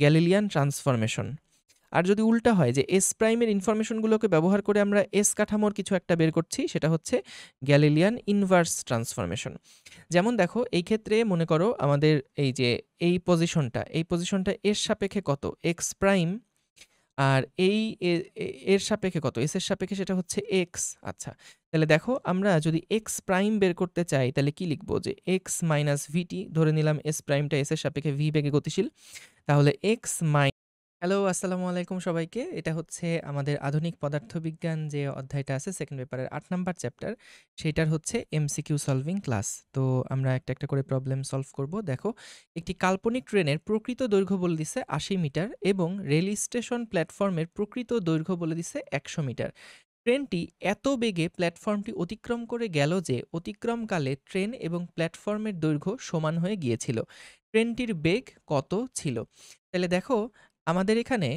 Galilean transformation আর যদি উল্টা হয় যে এস প্রাইমের ইনফরমেশনগুলোকে ব্যবহার করে আমরা এস কাঠামোর কিছু একটা বের করছি সেটা হচ্ছে গ্যালিলিয়ান ইনভার্স ট্রান্সফরমেশন যেমন দেখো এই ক্ষেত্রে মনে করো আমাদের এই যে এই পজিশনটা এই পজিশনটা এর সাপেক্ষে কত এক্স প্রাইম আর এই এর সাপেক্ষে কত এস এর সাপেক্ষে সেটা হচ্ছে এক্স আচ্ছা তাহলে দেখো আমরা যদি এক্স প্রাইম বের করতে চাই তাহলে কি লিখবো যে এক্স মাইনাস ভিটি ধরে নিলাম এস প্রাইমটা এস এর সাপেক্ষে ভি বেগে গতিশীল তাহলে এক্স মাই হ্যালো আসসালামু আলাইকুম সবাইকে এটা হচ্ছে আমাদের আধুনিক পদার্থবিজ্ঞান যে অধ্যায়টা আছে সেকেন্ড পেপারের আট নাম্বার চ্যাপ্টার সেটার হচ্ছে এমসিকিউ সলভিং ক্লাস তো আমরা একটা একটা করে প্রবলেম সলভ করব দেখো একটি কাল্পনিক ট্রেনের প্রকৃত দৈর্ঘ্য বলে দিছে আশি মিটার এবং রেল স্টেশন প্ল্যাটফর্মের প্রকৃত দৈর্ঘ্য বলে দিছে একশো মিটার ট্রেনটি এত বেগে প্ল্যাটফর্মটি অতিক্রম করে গেল যে অতিক্রমকালে ট্রেন এবং প্ল্যাটফর্মের দৈর্ঘ্য সমান হয়ে গিয়েছিল ট্রেনটির বেগ কত ছিল তাহলে দেখো আমাদের এখানে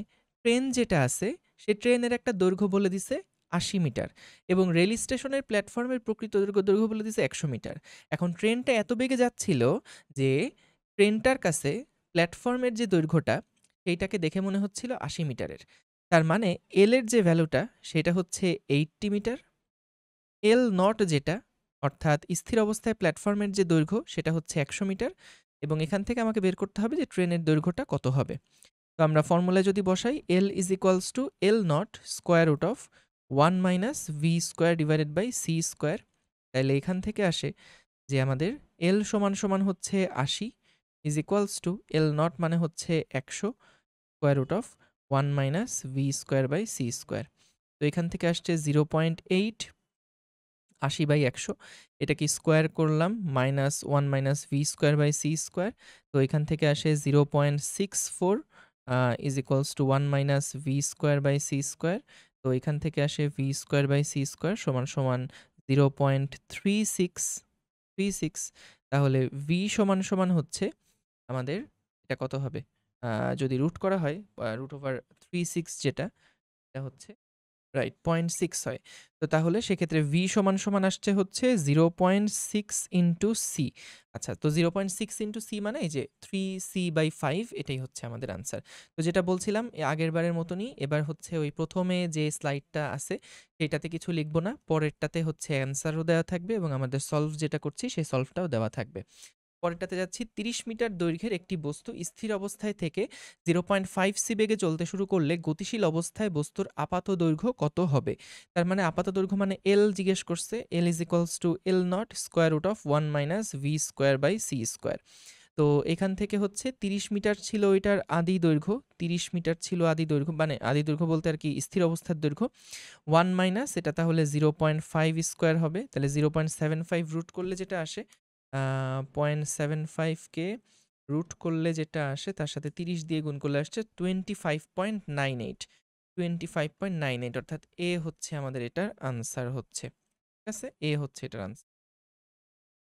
ট্রেন যেটা আছে সে ট্রেনের একটা দৈর্ঘ্য বলে দিছে আশি মিটার এবং রেল স্টেশনের প্ল্যাটফর্মের প্রকৃত দৈর্ঘ্য দৈর্ঘ্য বলে দিছে একশো মিটার এখন ট্রেনটা এত বেগে যাচ্ছিল যে ট্রেনটার কাছে প্ল্যাটফর্মের যে দৈর্ঘ্যটা সেইটাকে দেখে মনে হচ্ছিল আশি মিটারের তার মানে এল এর যে ভ্যালুটা সেটা হচ্ছে এইটটি মিটার এল নট যেটা অর্থাৎ স্থির অবস্থায় প্ল্যাটফর্মের যে দৈর্ঘ্য সেটা হচ্ছে একশো মিটার এবং এখান থেকে আমাকে বের করতে হবে যে ট্রেনের দৈর্ঘ্যটা কত হবে তো আমরা ফর্মুলায় যদি বসাই L is equals to L naught square root of one minus V square divided by C square তাহলে এখান থেকে আসে যে আমাদের এল সমান সমান হচ্ছে আশি is equals to L naught মানে হচ্ছে একশো square root of one minus V square by C square তো এখান থেকে আসছে জিরো পয়েন্ট এইট আশি বাই একশো এটা কি স্কোয়ার করলাম minus one minus V square by C square তো এখান থেকে আসে zero point six four is equals to one minus V square by C square তো এখান থেকে আসে V square by C square সমান সমান zero point three six three six তাহলে ভি সমান সমান হচ্ছে আমাদের এটা কত হবে যদি রুট করা হয় রুট ওভার থ্রি সিক্স যেটা এটা হচ্ছে রাইট পয়েন্ট সিক্স হয় তো তাহলে সেক্ষেত্রে ভি সমান সমান আসছে হচ্ছে zero point six into C আচ্ছা তো zero point six into C মানে এই যে থ্রি সি বাই ফাইভ এটাই হচ্ছে আমাদের আনসার তো যেটা বলছিলাম আগের বারের মতনই এবার হচ্ছে ওই প্রথমে যে স্লাইডটা আছে সেটাতে কিছু লিখবো না পরেরটাতে হচ্ছে অ্যান্সারও দেওয়া থাকবে এবং আমাদের সলভ যেটা করছি সেই সলভটাও দেওয়া থাকবে পরেরটাতে যাচ্ছি 30 মিটার দৈর্ঘ্যের একটি বস্তু স্থির অবস্থায় থেকে জিরো পয়েন্ট ফাইভ সি বেগে চলতে শুরু করলে গতিশীল অবস্থায় বস্তুর আপাত দৈর্ঘ্য কত হবে তার মানে আপাত দৈর্ঘ্য মানে এল জিজ্ঞেস করছে L is equals to L naught square root of one minus V square by C square তো এখান থেকে হচ্ছে 30 মিটার ছিল এটার আদি দৈর্ঘ্য 30 মিটার ছিল আদি দৈর্ঘ্য মানে আদি দৈর্ঘ্য বলতে আর কি স্থির অবস্থার দৈর্ঘ্য ওয়ান মাইনাস এটা তাহলে জিরো পয়েন্ট ফাইভ স্কোয়ার হবে তাহলে zero point seven five root করলে যেটা আসে পয়েন্ট সেভেন ফাইভকে রুট করলে যেটা আসে তার সাথে তিরিশ দিয়ে গুণ করলে আসছে twenty five point nine eight twenty five point nine eight অর্থাৎ এ হচ্ছে আমাদের এটার আনসার হচ্ছে ঠিক আছে এ হচ্ছে এটার আনসার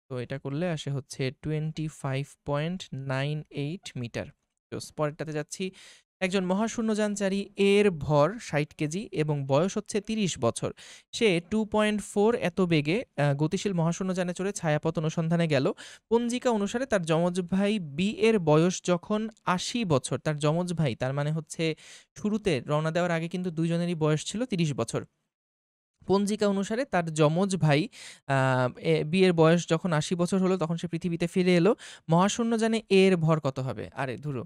তো এটা করলে আসে হচ্ছে twenty five point nine eight metre পরেরটাতে যাচ্ছি একজন মহাশূন্যযানচারী এর ভর ষাট কেজি এবং বয়স হচ্ছে তিরিশ বছর সে টু পয়েন্ট ফোর এত বেগে গতিশীল মহাশূন্যযানে চড়ে ছায়াপথ অনুসন্ধানে গেল পঞ্জিকা অনুসারে তার যমজ ভাই বি এর বয়স যখন আশি বছর তার যমজ ভাই তার মানে হচ্ছে শুরুতে রওনা দেওয়ার আগে কিন্তু দুজনেরই বয়স ছিল তিরিশ বছর পঞ্জিকা অনুসারে তার যমজ ভাই বিয়ের বয়স যখন আশি বছর হলো তখন সে পৃথিবীতে ফিরে এলো মহাশূন্য জানে এর ভর কত হবে আরে ধুরো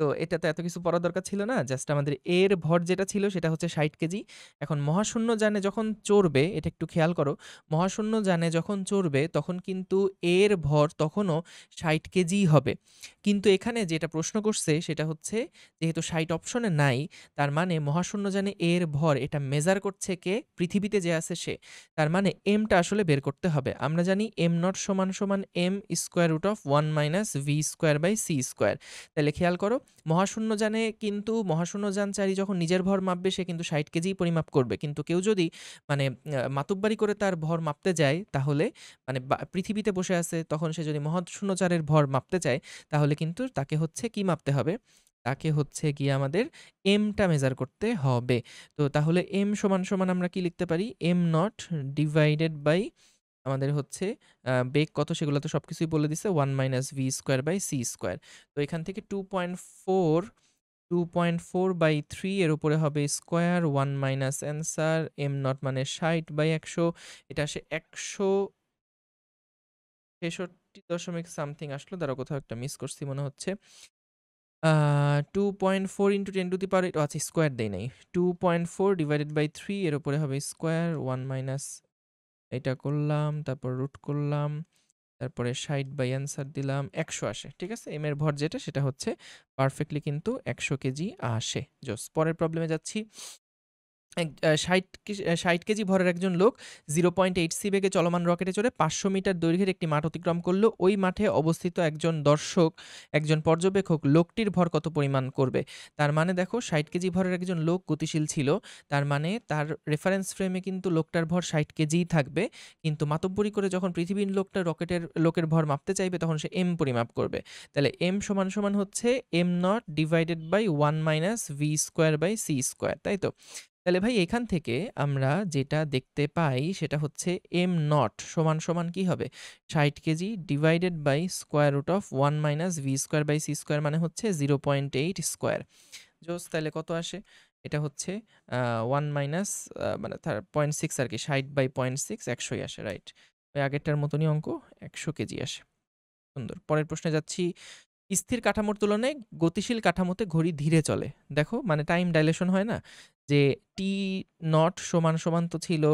তো এটা তো এত কিছু পড়া দরকার ছিল না জাস্ট আমাদের এর ভর যেটা ছিল সেটা হচ্ছে ষাট কেজি এখন মহাশূন্য যানে যখন চড়বে এটা একটু খেয়াল করো মহাশূন্য যানে যখন চড়বে তখন কিন্তু এর ভর তখনও ষাট কেজিই হবে কিন্তু এখানে যেটা প্রশ্ন করছে সেটা হচ্ছে যেহেতু ষাট অপশনে নাই তার মানে মহাশূন্য যানে এর ভর এটা মেজার করছে কে পৃথিবীতে যে আছে সে তার মানে এমটা আসলে বের করতে হবে আমরা জানি এম নট সমান সমান M square root of one minus V square by C square তাহলে খেয়াল করো মহাশূন্য যানে কিন্তু মহাশূন্য যানচারী যখন নিজের ভর মাপবে সে কিন্তু ষাট কেজি পরিমাপ করবে কিন্তু কেউ যদি মানে মাতুব্বারি করে তার ভর মাপতে যায় তাহলে মানে পৃথিবীতে বসে আছে তখন সে যদি মহাশূন্যচারের ভর মাপতে চায় তাহলে কিন্তু তাকে হচ্ছে কি মাপতে হবে তাকে হচ্ছে গিয়ে আমাদের এমটা মেজার করতে হবে তো তাহলে এম সমান সমান আমরা কি লিখতে পারি এম নট ডিভাইডেড বাই আমাদের হচ্ছে বেগ কত সেগুলো তো সব কিছুই বলে দিছে one minus V square by C square তো এখান থেকে two point four two point four by three এর উপরে হবে square one minus answer M naught মানে ষাট বাই একশো এটা আসে একশো ছেষট্টি দশমিক সামথিং আসলো দ্বারা কোথাও একটা মিস করছি মনে হচ্ছে two point four into ten to the power আচ্ছা স্কোয়ার দেয় নাই two point four divided by three এর উপরে হবে স্কোয়ার ওয়ান মাইনাস এটা করলাম তারপর রুট করলাম তারপরে সাইড বাই অ্যান্সার দিলাম একশো আসে ঠিক আছে এম এর ভর যেটা সেটা হচ্ছে পারফেক্টলি কিন্তু একশো কেজি আসে জোস পরের প্রবলেমে যাচ্ছি এক ষাট ষাট কেজি ভরের একজন লোক জিরো পয়েন্ট এইট সি বেগে চলমান রকেটে চড়ে পাঁচশো মিটার দৈর্ঘ্যের একটি মাঠ অতিক্রম করলো ওই মাঠে অবস্থিত একজন দর্শক একজন পর্যবেক্ষক লোকটির ভর কত পরিমাণ করবে তার মানে দেখো ষাট কেজি ভরের একজন লোক গতিশীল ছিল তার মানে তার রেফারেন্স ফ্রেমে কিন্তু লোকটার ভর ষাট কেজিই থাকবে কিন্তু মাতব্বরি করে যখন পৃথিবীর লোকটা রকেটের লোকের ভর মাপতে চাইবে তখন সে এম পরিমাপ করবে তাহলে এম সমান সমান হচ্ছে M not divided by one minus V square by C square তাই তো তাহলে ভাই এখান থেকে আমরা যেটা দেখতে পাই সেটা হচ্ছে এম নট সমান সমান কি হবে ষাট KG divided by square root of one minus V square by C square মানে হচ্ছে জিরো পয়েন্ট এইট স্কোয়ার জোস তাহলে কত আসে এটা হচ্ছে ওয়ান মাইনাস মানে পয়েন্ট সিক্স আর কি ষাট বাই পয়েন্ট সিক্স একশোই আসে রাইট ওই আগেরটার মতনই অঙ্ক একশো কেজি আসে সুন্দর পরের প্রশ্নে যাচ্ছি স্থির কাঠামোর তুলনায় গতিশীল কাঠামোতে ঘড়ি ধীরে চলে দেখো মানে টাইম ডাইলেশন হয় না যে টি নট সমান সমান তো ছিল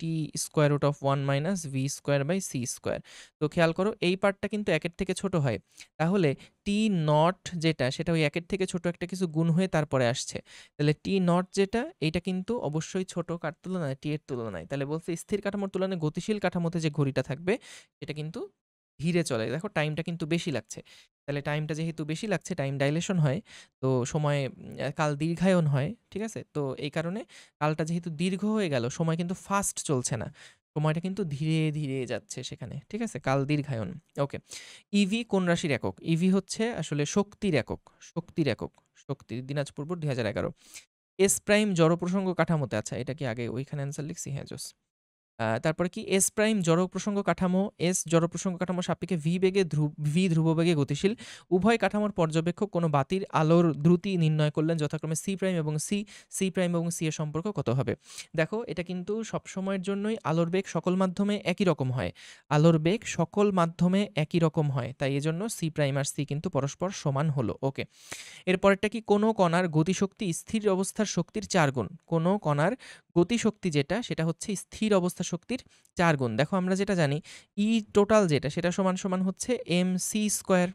T square root of one minus V square by C square তো খেয়াল করো এই পার্টটা কিন্তু একের থেকে ছোট হয় তাহলে টি নট যেটা সেটা ওই একের থেকে ছোট একটা কিছু গুণ হয়ে তারপরে আসছে তাহলে টি নট যেটা এইটা কিন্তু অবশ্যই ছোট কার তুলনায় টি এর তুলনায় তাহলে বলছে স্থির কাঠামোর তুলনায় গতিশীল কাঠামোতে যে ঘড়িটা থাকবে সেটা কিন্তু ধীরে চলে দেখো টাইমটা কিন্তু বেশি লাগছে তাহলে টাইমটা যেহেতু বেশি লাগছে টাইম ডাইলেশন হয় তো সময় কাল দীর্ঘায়ন হয় ঠিক আছে তো এই কারণে কালটা যেহেতু দীর্ঘ হয়ে গেল সময় কিন্তু ফাস্ট চলছে না সময়টা কিন্তু ধীরে ধীরে যাচ্ছে সেখানে ঠিক আছে কাল দীর্ঘায়ন ওকে ইভি e কোন রাশির একক ইভি e হচ্ছে আসলে শক্তির একক শক্তির একক শক্তির দিনাজপুর দুই হাজার এগারো এস প্রাইম জড় প্রসঙ্গ কাঠামোতে আচ্ছা এটা কি আগে ওইখানে অ্যান্সার লিখছি হ্যাঁ জোস তারপরে কি এস প্রাইম জড় প্রসঙ্গ কাঠামো এস জড় প্রসঙ্গ কাঠামো সাপেক্ষে ভি বেগে ধ্রুব ভি ধ্রুববেগে গতিশীল উভয় কাঠামোর পর্যবেক্ষক কোনো বাতির আলোর দ্রুতি নির্ণয় করলেন যথাক্রমে সি প্রাইম এবং সি সি প্রাইম এবং সি এর সম্পর্ক কত হবে দেখো এটা কিন্তু সবসময়ের জন্যই আলোর বেগ সকল মাধ্যমে একই রকম হয় আলোর বেগ সকল মাধ্যমে একই রকম হয় তাই এজন্য সি প্রাইম আর সি কিন্তু পরস্পর সমান হলো ওকে এরপরেরটা কি কোনো কণার গতিশক্তি স্থির অবস্থার শক্তির চার গুণ কোনো কণার গতিশক্তি যেটা সেটা হচ্ছে স্থির অবস্থা শক্তির চার গুণ দেখো আমরা যেটা জানি ই e টোটাল যেটা সেটা সমান সমান হচ্ছে এম সি স্কোয়ার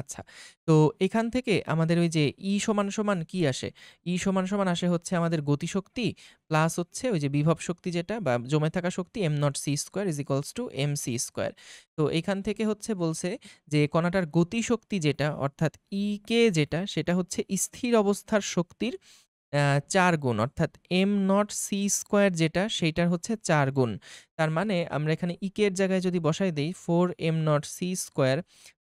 আচ্ছা তো এখান থেকে আমাদের ওই যে ই e সমান সমান কি আসে ই e সমান সমান আসে হচ্ছে আমাদের গতিশক্তি প্লাস হচ্ছে ওই যে বিভব শক্তি যেটা বা জমে থাকা শক্তি M not C square is equals to M C square তো এখান থেকে হচ্ছে বলছে যে কণাটার গতিশক্তি যেটা অর্থাৎ ই কে যেটা সেটা হচ্ছে স্থির অবস্থার শক্তির চার গুণ অর্থাৎ এম নট সি স্কোয়ার যেটা সেইটার হচ্ছে চার গুণ তার মানে আমরা এখানে ইকের e জায়গায় যদি বসাই দিই four M not C square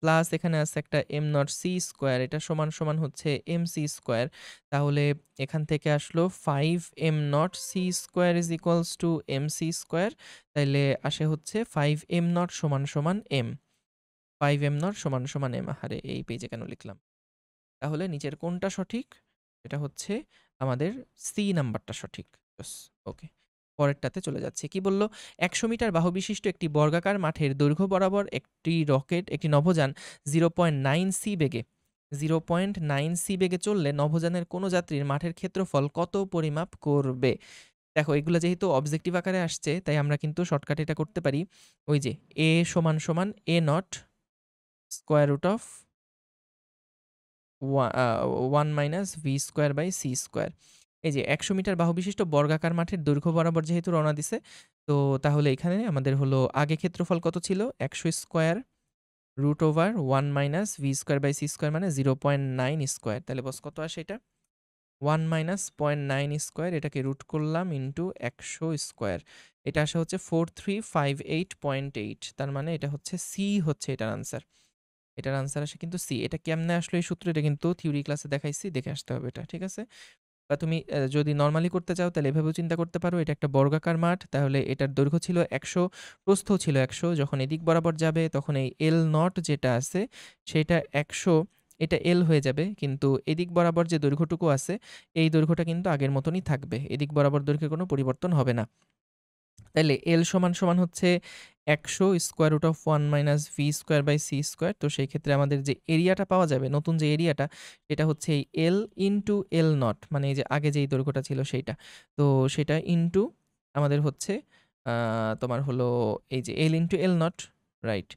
plus এখানে আছে একটা এম নট সি স্কোয়ার এটা সমান সমান হচ্ছে এম সি স্কোয়ার তাহলে এখান থেকে আসলো five M not C square is equals to M C square তাইলে আসে হচ্ছে ফাইভ এম নট সমান সমান এম ফাইভ এম নট সমান সমান এম আহারে এই পেজে কেন লিখলাম তাহলে নিচের কোনটা সঠিক এটা হচ্ছে আমাদের সি নাম্বারটা সঠিক ওকে পরেরটাতে চলে যাচ্ছে কি বলল একশো মিটার বাহু বিশিষ্ট একটি বর্গাকার মাঠের দৈর্ঘ্য বরাবর একটি রকেট একটি নভোযান জিরো পয়েন্ট নাইন সি বেগে জিরো পয়েন্ট নাইন সি বেগে চললে নভোযানের কোনো যাত্রীর মাঠের ক্ষেত্রফল কত পরিমাপ করবে দেখো এগুলো যেহেতু অবজেক্টিভ আকারে আসছে তাই আমরা কিন্তু শর্টকাটে এটা করতে পারি ওই যে এ সমান সমান A naught square root of one minus V square by C square এই যে একশো মিটার বাহুবিশিষ্ট বর্গাকার মাঠের দৈর্ঘ্য বরাবর যেহেতু রওনা দিছে তো তাহলে এখানে আমাদের হলো আগে ক্ষেত্রফল কত ছিল একশো square root over one minus V square by C square মানে জিরো পয়েন্ট নাইন স্কোয়ার তাহলে বস কত আসে এটা one minus point nine square এটাকে রুট করলাম ইন্টু একশো স্কোয়ার এটা আসা হচ্ছে four three five eight point eight তার মানে এটা হচ্ছে সি হচ্ছে এটার আনসার এটার আনসার আসে কিন্তু সি এটা কেমনে আসলো এই সূত্র এটা কিন্তু থিওরি ক্লাসে দেখাইছি দেখে আসতে হবে এটা ঠিক আছে বা তুমি যদি নর্মালি করতে চাও তাহলে এভাবেও চিন্তা করতে পারো এটা একটা বর্গাকার মাঠ তাহলে এটার দৈর্ঘ্য ছিল একশো প্রস্থ ছিল একশো যখন এদিক বরাবর যাবে তখন এই এল নট যেটা আছে সেটা একশো এটা এল হয়ে যাবে কিন্তু এদিক বরাবর যে দৈর্ঘ্যটুকু আছে এই দৈর্ঘ্যটা কিন্তু আগের মতনই থাকবে এদিক বরাবর দৈর্ঘ্যের কোনো পরিবর্তন হবে না তাহলে এল সমান সমান হচ্ছে একশো square root of one minus V square by C square তো সেই ক্ষেত্রে আমাদের যে এরিয়াটা পাওয়া যাবে নতুন যে এরিয়াটা এটা হচ্ছে এই এল ইন্টু এল নট মানে এই যে আগে যেই দৈর্ঘ্যটা ছিল সেইটা তো সেটা ইন্টু আমাদের হচ্ছে তোমার হলো এই যে L into L naught right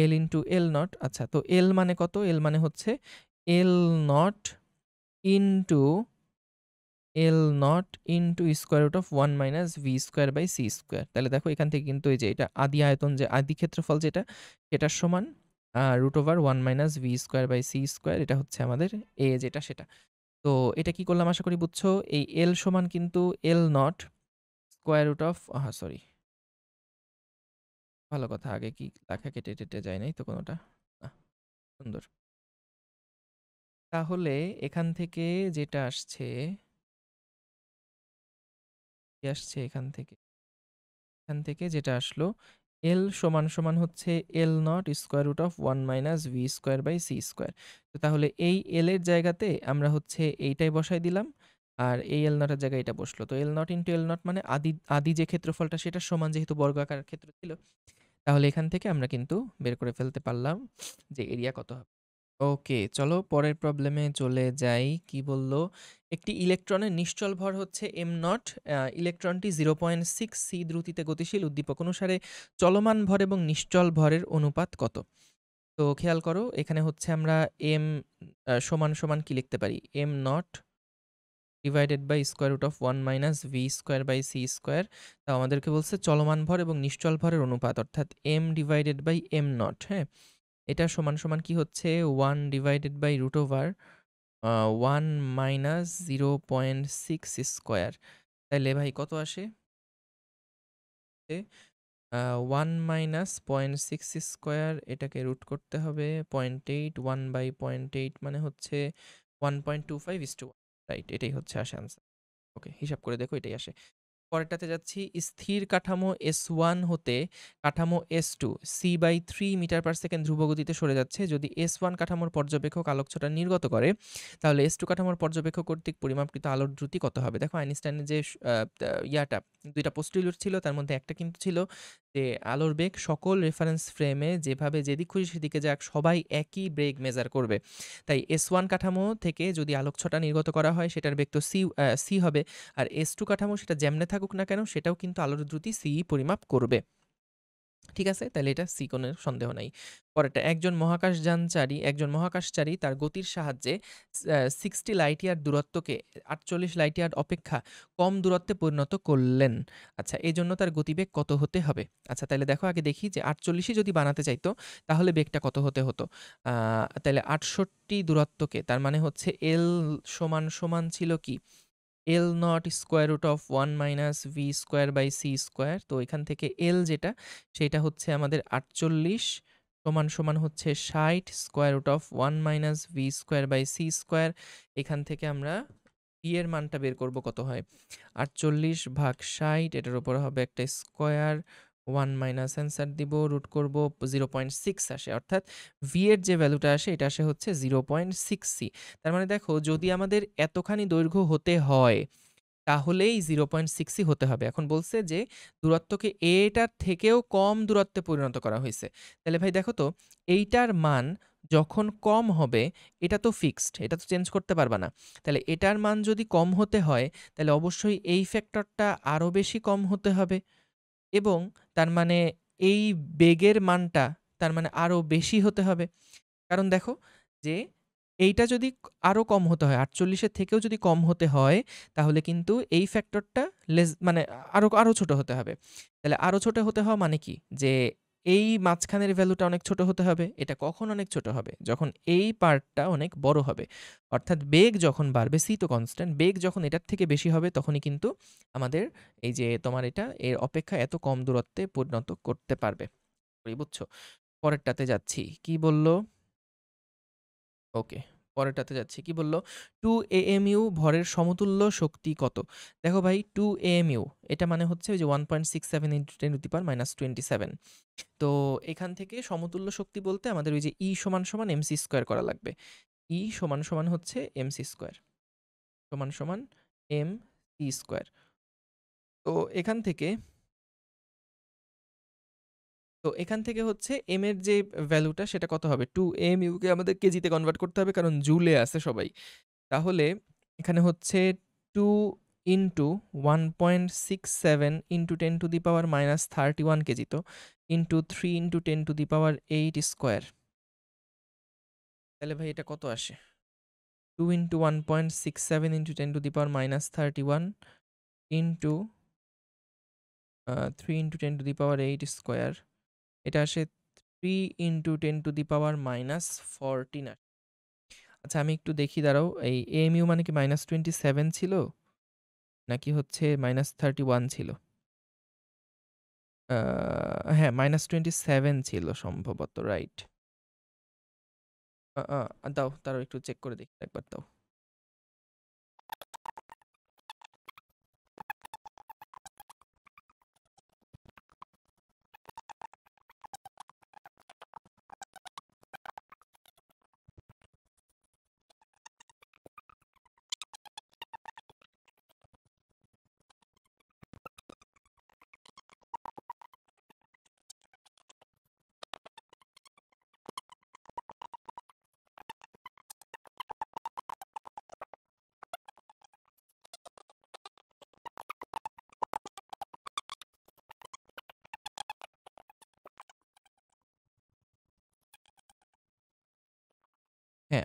L into L naught আচ্ছা তো এল মানে কত এল মানে হচ্ছে L naught into L naught into square root of one minus V square by C square তাহলে দেখো এখান থেকে কিন্তু এই যে এটা আদি আয়তন যে আদি ক্ষেত্রফল যেটা সেটার সমান root over one minus V square by C square এটা হচ্ছে আমাদের এ যেটা সেটা তো এটা কি করলাম আশা করি বুঝছো এই এল সমান কিন্তু L naught square root of হ্যাঁ সরি ভালো কথা আগে কি লেখা কেটে টেটে যায় নাই তো কোনোটা সুন্দর তাহলে এখান থেকে যেটা আসছে আসছে এখান থেকে এখান থেকে যেটা আসলো এল সমান সমান হচ্ছে L naught square root of one minus V square by C square তো তাহলে এই এল এর জায়গাতে আমরা হচ্ছে এইটাই বসাই দিলাম আর এই এল নটের জায়গায় এটা বসলো তো L naught into L naught মানে আদি আদি যে ক্ষেত্রফলটা সেটা সমান যেহেতু বর্গাকার ক্ষেত্র ছিল তাহলে এখান থেকে আমরা কিন্তু বের করে ফেলতে পারলাম যে এরিয়া কত হবে ওকে চলো পরের প্রবলেমে চলে যাই কি বলল একটি ইলেকট্রনের নিশ্চল ভর হচ্ছে এম নট ইলেকট্রনটি জিরো পয়েন্ট সিক্স সি দ্রুতিতে গতিশীল উদ্দীপক অনুসারে চলমান ভর এবং নিশ্চল ভরের অনুপাত কত তো খেয়াল করো এখানে হচ্ছে আমরা এম সমান সমান কি লিখতে পারি M not divided by square root of one minus V square by C square তা আমাদেরকে বলছে চলমান ভর এবং নিশ্চল ভরের অনুপাত অর্থাৎ M divided by M naught হ্যাঁ এটা সমান সমান কি হচ্ছে one divided by root over one minus zero point six square তাইলে ভাই কত আসে one minus point six square এটাকে রুট করতে হবে point eight one by point eight মানে হচ্ছে one point two five is to right এটাই হচ্ছে আসে আনসার ওকে হিসাব করে দেখো এটাই আসে পরেরটাতে যাচ্ছি স্থির কাঠামো এস ওয়ান হতে কাঠামো S two C by three metre per second ধ্রুবগতিতে সরে যাচ্ছে যদি এস ওয়ান কাঠামোর পর্যবেক্ষক আলোকছটা নির্গত করে তাহলে এস টু কাঠামোর পর্যবেক্ষক কর্তৃক পরিমাপকৃত আলোর দ্রুতি কত হবে দেখো আইনস্টাইনের যে ইয়াটা দুইটা পোস্টিলুর ছিল তার মধ্যে একটা কিন্তু ছিল যে আলোর বেগ সকল রেফারেন্স ফ্রেমে যেভাবে যেদিক খুশি সেদিকে যাক সবাই একই ব্রেক মেজার করবে তাই এস ওয়ান কাঠামো থেকে যদি আলোকছটা নির্গত করা হয় সেটার বেগ তো সি সি হবে আর এস টু কাঠামো সেটা যেমনে থাক থাকুক না কেন সেটাও কিন্তু আলোর দ্রুতি সিই পরিমাপ করবে ঠিক আছে তাহলে এটা সি কোণের সন্দেহ নাই পরেরটা একজন মহাকাশযানচারী একজন মহাকাশচারী তার গতির সাহায্যে সিক্সটি লাইট ইয়ার দূরত্বকে আটচল্লিশ লাইট ইয়ার অপেক্ষা কম দূরত্বে পরিণত করলেন আচ্ছা এই জন্য তার গতিবেগ কত হতে হবে আচ্ছা তাহলে দেখো আগে দেখি যে আটচল্লিশই যদি বানাতে চাইতো তাহলে বেগটা কত হতে হতো তাহলে আটষট্টি দূরত্বকে তার মানে হচ্ছে এল সমান সমান ছিল কি L naught square root of one minus V square by C square তো এখান থেকে এল যেটা সেটা হচ্ছে আমাদের আটচল্লিশ সমান সমান হচ্ছে ষাট square root of one minus V square by C square এখান থেকে আমরা ভি e মানটা বের করব কত হয় আটচল্লিশ ভাগ ষাট এটার উপর হবে একটা স্কোয়ার ওয়ান মাইনাস অ্যান্সার দিব রুট করব জিরো পয়েন্ট সিক্স আসে অর্থাৎ ভি এর যে ভ্যালুটা আসে এটা আসে হচ্ছে জিরো পয়েন্ট সিক্স সি তার মানে দেখো যদি আমাদের এতখানি দৈর্ঘ্য হতে হয় তাহলেই জিরো পয়েন্ট সিক্সই হতে হবে এখন বলছে যে দূরত্বকে এটার থেকেও কম দূরত্বে পরিণত করা হয়েছে তাহলে ভাই দেখো তো এইটার মান যখন কম হবে এটা তো ফিক্সড এটা তো চেঞ্জ করতে পারবা না তাহলে এটার মান যদি কম হতে হয় তাহলে অবশ্যই এই ফ্যাক্টরটা আরও বেশি কম হতে হবে এবং তার মানে এই বেগের মানটা তার মানে আরও বেশি হতে হবে কারণ দেখো যে এইটা যদি আরও কম হতে হয় আটচল্লিশের থেকেও যদি কম হতে হয় তাহলে কিন্তু এই ফ্যাক্টরটা লেস মানে আরও আরও ছোটো হতে হবে তাহলে আরও ছোটো হতে হওয়া মানে কি যে এই মাঝখানের ভ্যালুটা অনেক ছোট হতে হবে এটা কখন অনেক ছোট হবে যখন এই পার্টটা অনেক বড় হবে অর্থাৎ বেগ যখন বাড়বে সি তো কনস্ট্যান্ট বেগ যখন এটার থেকে বেশি হবে তখনই কিন্তু আমাদের এই যে তোমার এটা এর অপেক্ষা এত কম দূরত্বে পরিণত করতে পারবে বুঝছো পরেরটাতে যাচ্ছি কি বলল ওকে পরেরটাতে যাচ্ছি কি বলল টু এএমইউ ভরের সমতুল্য শক্তি কত দেখো ভাই টু এএমইউ এটা মানে হচ্ছে ওই যে one point six seven into ten to power minus twenty seven তো এখান থেকে সমতুল্য শক্তি বলতে আমাদের ওই যে ই সমান সমান এমসি স্কোয়ার করা লাগবে ই সমান সমান হচ্ছে এমসি স্কোয়ার সমান সমান এম সি স্কোয়ার তো এখান থেকে তো এখান থেকে হচ্ছে এম এর যে ভ্যালুটা সেটা কত হবে টু এম ইউকে আমাদের কেজিতে কনভার্ট করতে হবে কারণ জুলে আছে সবাই তাহলে এখানে হচ্ছে two into one point six seven into ten to the power minus thirty one KG তো into three into ten to the power eight square তাহলে ভাই এটা কত আসে two into one point six seven into ten to the power minus thirty one into three into ten to the power eight square এটা আসে three into ten to the power minus fourteen আসে আচ্ছা আমি একটু দেখি দাঁড়াও এই M U মানে কি মাইনাস টোয়েন্টি সেভেন ছিল নাকি হচ্ছে মাইনাস থার্টি ওয়ান ছিল হ্যাঁ মাইনাস টোয়েন্টি সেভেন ছিল সম্ভবত রাইট দাও তারও একটু চেক করে দেখি একবার দাও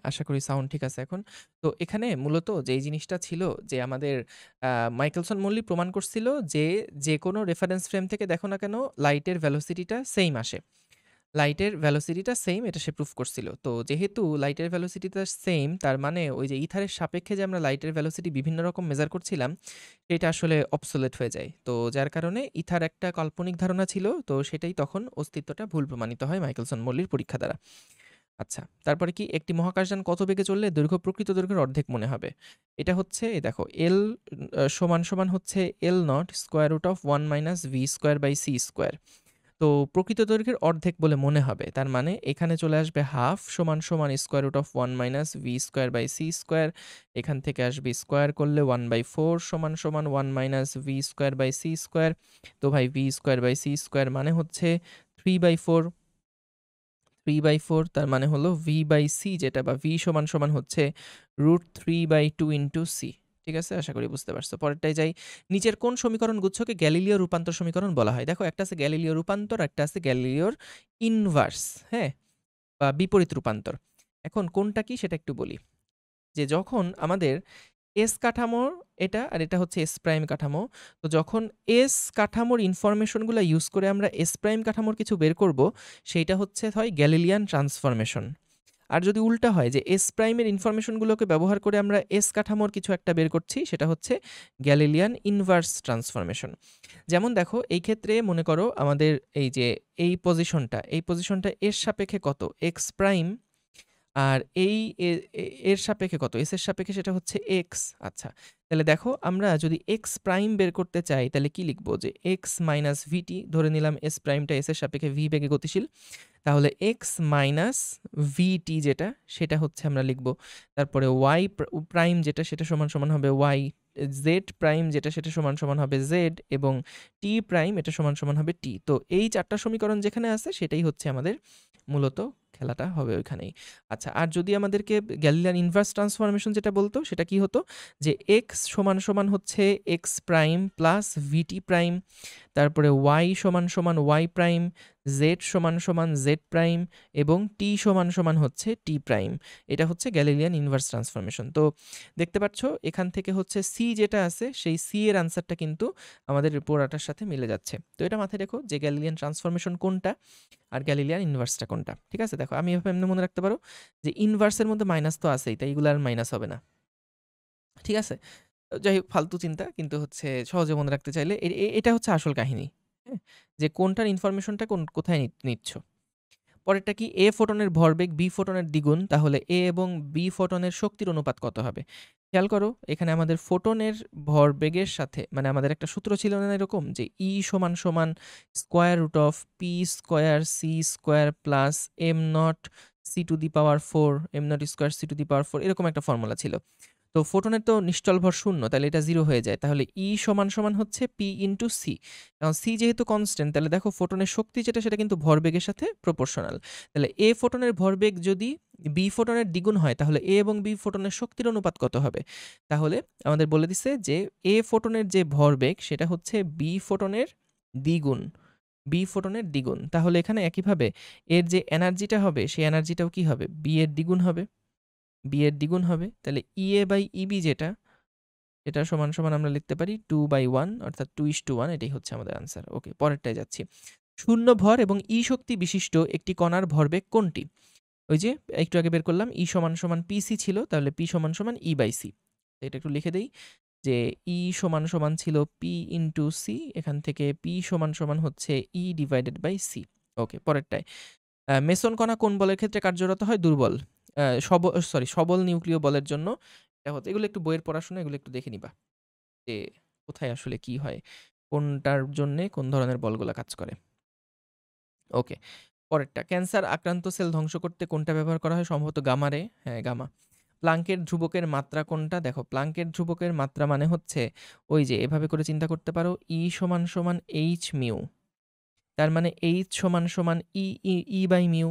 আশা করি সাউন্ড ঠিক আছে এখন তো এখানে মূলত যেই জিনিসটা ছিল যে আমাদের মাইকেলসন মল্লি প্রমাণ করছিল যে যে কোনো রেফারেন্স ফ্রেম থেকে দেখো না কেন লাইটের ভ্যালোসিটিটা সেম আসে লাইটের ভ্যালোসিটিটা সেম এটা সে প্রুফ করছিল তো যেহেতু লাইটের ভ্যালোসিটিটা সেম তার মানে ওই যে ইথারের সাপেক্ষে যে আমরা লাইটের ভ্যালোসিটি বিভিন্ন রকম মেজার করছিলাম সেটা আসলে অবসোলেট হয়ে যায় তো যার কারণে ইথার একটা কাল্পনিক ধারণা ছিল তো সেটাই তখন অস্তিত্বটা ভুল প্রমাণিত হয় মাইকেলসন মল্লির পরীক্ষা দ্বারা আচ্ছা তারপরে কি একটি মহাকাশযান কত বেগে চললে দৈর্ঘ্য প্রকৃত দৈর্ঘ্যের অর্ধেক মনে হবে এটা হচ্ছে এই দেখো এল সমান সমান হচ্ছে L naught square root of one minus V square by C square তো প্রকৃত দৈর্ঘ্যের অর্ধেক বলে মনে হবে তার মানে এখানে চলে আসবে হাফ সমান সমান square root of one minus V square by C square এখান থেকে আসবে স্কোয়ার করলে ওয়ান বাই ফোর সমান সমান one minus V square by C square তো ভাই V square by C square মানে হচ্ছে three by four P by four তার মানে হলো ভি বাই সি যেটা বা ভি সমান সমান হচ্ছে root three by two into C ঠিক আছে আশা করি বুঝতে পারছো পরেরটাই যাই নিচের কোন সমীকরণ গুচ্ছকে গ্যালিলিও রূপান্তর সমীকরণ বলা হয় দেখো একটা আছে গ্যালিলিও রূপান্তর একটা আছে গ্যালিলিওর ইনভার্স হ্যাঁ বা বিপরীত রূপান্তর এখন কোনটা কি সেটা একটু বলি যে যখন আমাদের এস কাঠামোর এটা আর এটা হচ্ছে এস প্রাইম কাঠামো তো যখন এস কাঠামোর ইনফরমেশনগুলো ইউজ করে আমরা এস প্রাইম কাঠামোর কিছু বের করব সেইটা হচ্ছে হয় গ্যালিলিয়ান ট্রান্সফরমেশন আর যদি উল্টা হয় যে এস প্রাইমের ইনফরমেশনগুলোকে ব্যবহার করে আমরা এস কাঠামোর কিছু একটা বের করছি সেটা হচ্ছে গ্যালিলিয়ান ইনভার্স ট্রান্সফরমেশন যেমন দেখো এই ক্ষেত্রে মনে করো আমাদের এই যে এই পজিশনটা এই পজিশনটা এর সাপেক্ষে কত এক্স প্রাইম আর এই এর সাপেক্ষে কত এস এর সাপেক্ষে সেটা হচ্ছে এক্স আচ্ছা তাহলে দেখো আমরা যদি এক্স প্রাইম বের করতে চাই তাহলে কি লিখবো যে এক্স মাইনাস ভিটি ধরে নিলাম এস প্রাইমটা এস এর সাপেক্ষে ভি বেগে গতিশীল তাহলে এক্স মাইনাস ভিটি যেটা সেটা হচ্ছে আমরা লিখবো তারপরে ওয়াই প্রাইম যেটা সেটা সমান সমান হবে ওয়াই জেড প্রাইম যেটা সেটা সমান সমান হবে জেড এবং টি প্রাইম এটা সমান সমান হবে টি তো এই চারটা সমীকরণ যেখানে আছে সেটাই হচ্ছে আমাদের মূলত খেলাটা হবে ওইখানেই আচ্ছা আর যদি আমাদেরকে গ্যালিলিয়ান ইনভার্স ট্রান্সফরমেশন যেটা বলতো সেটা কি হতো যে এক্স সমান সমান হচ্ছে X prime plus VT prime তারপরে ওয়াই সমান সমান ওয়াই প্রাইম জেড সমান সমান জেড প্রাইম এবং টি সমান সমান হচ্ছে টি প্রাইম এটা হচ্ছে গ্যালিলিয়ান ইনভার্স ট্রান্সফরমেশন তো দেখতে পাচ্ছ এখান থেকে হচ্ছে সি যেটা আছে সেই সি এর আনসারটা কিন্তু আমাদের পোড়াটার সাথে মিলে যাচ্ছে তো এটা মাথায় রেখো যে গ্যালিলিয়ান ট্রান্সফরমেশন কোনটা আর গ্যালিলিয়ান ইনভার্সটা কোনটা ঠিক আছে দেখো আমি এভাবে এমনি মনে রাখতে পারো যে ইনভার্সের মধ্যে মাইনাস তো আছেই তাই এগুলো আর মাইনাস হবে না ঠিক আছে যাই হোক ফালতু চিন্তা কিন্তু হচ্ছে সহজে মনে রাখতে চাইলে এটা হচ্ছে আসল কাহিনী যে কোনটার ইনফরমেশনটা কোন কোথায় নিচ্ছ পরেরটা কি এ ফোটনের ভরবেগ বি ফোটনের দ্বিগুণ তাহলে এ এবং বি ফোটনের শক্তির অনুপাত কত হবে খেয়াল করো এখানে আমাদের ফোটনের ভরবেগের সাথে মানে আমাদের একটা সূত্র ছিল না এরকম যে ই e সমান সমান square root of P square C square plus M not C to the power four M naught square C to the power four এরকম একটা ফর্মুলা ছিল তো ফোটনের তো নিশ্চল ভর শূন্য তাহলে এটা জিরো হয়ে যায় তাহলে ই e সমান সমান হচ্ছে পি ইন্টু সি কারণ সি যেহেতু কনস্ট্যান্ট তাহলে দেখো ফোটনের শক্তি যেটা সেটা কিন্তু ভরবেগের সাথে প্রপোর্শনাল তাহলে এ ফোটনের ভরবেগ যদি বি ফোটনের দ্বিগুণ হয় তাহলে এ এবং বি ফোটনের শক্তির অনুপাত কত হবে তাহলে আমাদের বলে দিছে যে এ ফোটনের যে ভরবেগ সেটা হচ্ছে বি ফোটনের দ্বিগুণ বি ফোটনের দ্বিগুণ তাহলে এখানে একইভাবে এর যে এনার্জিটা হবে সেই এনার্জিটাও কি হবে বি এর দ্বিগুণ হবে বি এর দ্বিগুণ হবে তাহলে ই এ বাই ইবি যেটা এটা সমান সমান আমরা লিখতে পারি টু বাই ওয়ান অর্থাৎ টু ইস টু ওয়ান এটাই হচ্ছে আমাদের আনসার ওকে পরেরটায় যাচ্ছি শূন্য ভর এবং ই e শক্তি বিশিষ্ট একটি কণার ভরবেগ কোনটি ওই যে একটু আগে বের করলাম ই e সমান সমান পিসি ছিল তাহলে পি সমান সমান ই বাই সি এটা একটু লিখে দেই যে ই e সমান সমান ছিল পি ইন্টু সি এখান থেকে পি সমান সমান হচ্ছে E divided by C okay পরেরটায় মেসন কণা কোন বলের ক্ষেত্রে কার্যরত হয় দুর্বল সব সরি সবল নিউক্লিয় বলের জন্য এটা হতো এগুলো একটু বইয়ের পড়াশোনা এগুলো একটু দেখে নিবা যে কোথায় আসলে কি হয় কোনটার জন্যে কোন ধরনের বলগুলো কাজ করে ওকে পরেরটা ক্যান্সার আক্রান্ত সেল ধ্বংস করতে কোনটা ব্যবহার করা হয় সম্ভবত গামারে হ্যাঁ গামা প্লাঙ্কের ধ্রুবকের মাত্রা কোনটা দেখো প্লাঙ্কের ধ্রুবকের মাত্রা মানে হচ্ছে ওই যে এভাবে করে চিন্তা করতে পারো ই e সমান সমান এইচ মিউ তার মানে এইচ সমান সমান E E by mu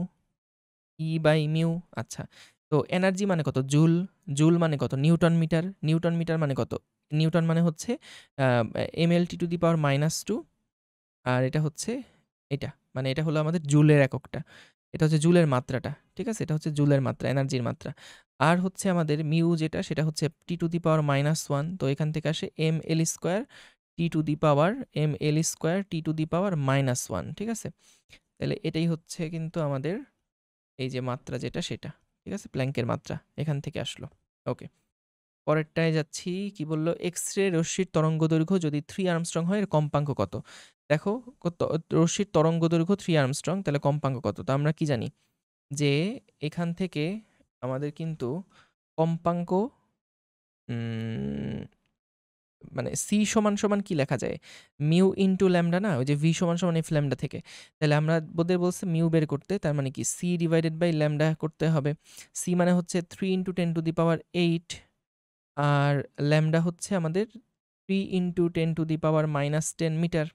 E by mu আচ্ছা তো এনার্জি মানে কত জুল জুল মানে কত নিউটন মিটার নিউটন মিটার মানে কত নিউটন মানে হচ্ছে M L T to the power minus two আর এটা হচ্ছে এটা মানে এটা হলো আমাদের জুলের এককটা এটা হচ্ছে জুলের মাত্রাটা ঠিক আছে এটা হচ্ছে জুলের মাত্রা এনার্জির মাত্রা আর হচ্ছে আমাদের মিউ যেটা সেটা হচ্ছে T to the power minus one তো এখান থেকে আসে M L square T to the power M L square T to the power minus one ঠিক আছে তাহলে এটাই হচ্ছে কিন্তু আমাদের এই যে মাত্রা যেটা সেটা ঠিক আছে প্ল্যাঙ্কের মাত্রা এখান থেকে আসলো ওকে পরেরটায় যাচ্ছি কি বললো এক্স রে রশ্মির তরঙ্গ দৈর্ঘ্য যদি থ্রি আর্মস্ট্রং হয় এর কম্পাঙ্ক কত দেখো রশ্মির তরঙ্গ দৈর্ঘ্য থ্রি আর্মস্ট্রং তাহলে কম্পাঙ্ক কত তো আমরা কি জানি যে এখান থেকে আমাদের কিন্তু কম্পাঙ্ক মানে সি সমান সমান কি লেখা যায় মিউ ইনটু ল্যামডা না ওই যে ভি সমান সমান এফ ল্যামডা থেকে তাহলে আমরা বোধহয় বলছে মিউ বের করতে তার মানে কি সি ডিভাইডেড বাই ল্যামডা করতে হবে সি মানে হচ্ছে three into ten to the power eight আর ল্যামডা হচ্ছে আমাদের three into ten to the power minus ten metre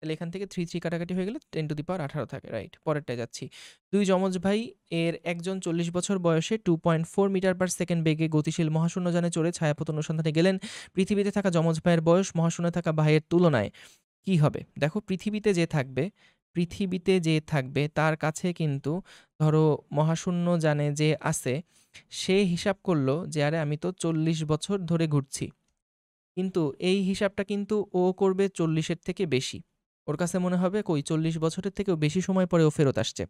তাহলে এখান থেকে থ্রি থ্রি কাটাকাটি হয়ে গেলে টেন টু দি পাওয়ার আঠারো থাকে রাইট পরেরটায় যাচ্ছি দুই যমজ ভাই এর একজন চল্লিশ বছর বয়সে two point four metre per second বেগে গতিশীল মহাশূন্য জানে চড়ে ছায়াপথ অনুসন্ধানে গেলেন পৃথিবীতে থাকা যমজ ভাইয়ের বয়স মহাশূন্য থাকা ভাইয়ের তুলনায় কি হবে দেখো পৃথিবীতে যে থাকবে পৃথিবীতে যে থাকবে তার কাছে কিন্তু ধরো মহাশূন্য জানে যে আছে সে হিসাব করলো যে আরে আমি তো চল্লিশ বছর ধরে ঘুরছি কিন্তু এই হিসাবটা কিন্তু ও করবে চল্লিশের থেকে বেশি ওর কাছে মনে হবে কই চল্লিশ বছরের থেকেও বেশি সময় পরে ও ফেরত আসছে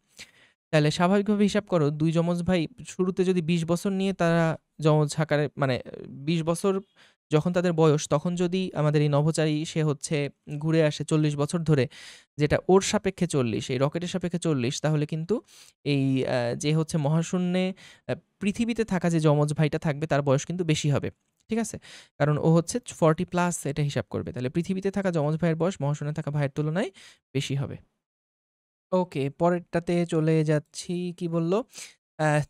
তাহলে স্বাভাবিকভাবে হিসাব করো দুই যমজ ভাই শুরুতে যদি বিশ বছর নিয়ে তারা যমজ আকারে মানে বিশ বছর যখন তাদের বয়স তখন যদি আমাদের এই নভোচারী সে হচ্ছে ঘুরে আসে চল্লিশ বছর ধরে যেটা ওর সাপেক্ষে চল্লিশ এই রকেটের সাপেক্ষে চল্লিশ তাহলে কিন্তু এই যে হচ্ছে মহাশূন্যে পৃথিবীতে থাকা যে যমজ ভাইটা থাকবে তার বয়স কিন্তু বেশি হবে ঠিক আছে কারণ ও হচ্ছে ফর্টি প্লাস এটা হিসাব করবে তাহলে পৃথিবীতে থাকা যমজ ভাইয়ের বয়স মহাশুনে থাকা ভাইয়ের তুলনায় বেশি হবে ওকে পরেরটাতে চলে যাচ্ছি কি বলল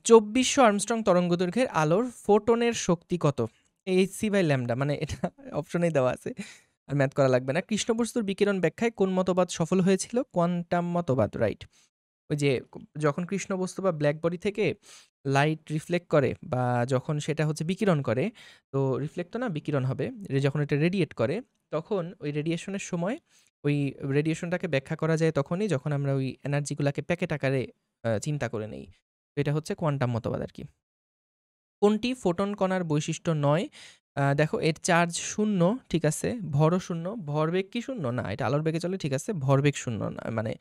চব্বিশশো আর্মস্ট্রং তরঙ্গ দৈর্ঘ্যের আলোর ফোটনের শক্তি কত এইচ সি বাই ল্যামডা মানে এটা অপশনেই দেওয়া আছে আর ম্যাথ করা লাগবে না কৃষ্ণবস্তুর বিকিরণ ব্যাখ্যায় কোন মতবাদ সফল হয়েছিল কোয়ান্টাম মতবাদ রাইট ওই যে যখন কৃষ্ণ বস্তু বা ব্ল্যাক বডি থেকে লাইট রিফ্লেক্ট করে বা যখন সেটা হচ্ছে বিকিরণ করে তো রিফ্লেক্ট তো না বিকিরণ হবে যখন এটা রেডিয়েট করে তখন ওই রেডিয়েশনের সময় ওই রেডিয়েশনটাকে ব্যাখ্যা করা যায় তখনই যখন আমরা ওই এনার্জিগুলোকে প্যাকেট আকারে চিন্তা করে নেই এটা হচ্ছে কোয়ান্টাম মতবাদ আর কি কোনটি ফোটন কণার বৈশিষ্ট্য নয় দেখো এর চার্জ শূন্য ঠিক আছে ভরও শূন্য ভরবেগ কি শূন্য না এটা আলোর বেগে চলে ঠিক আছে ভরবেগ শূন্য না মানে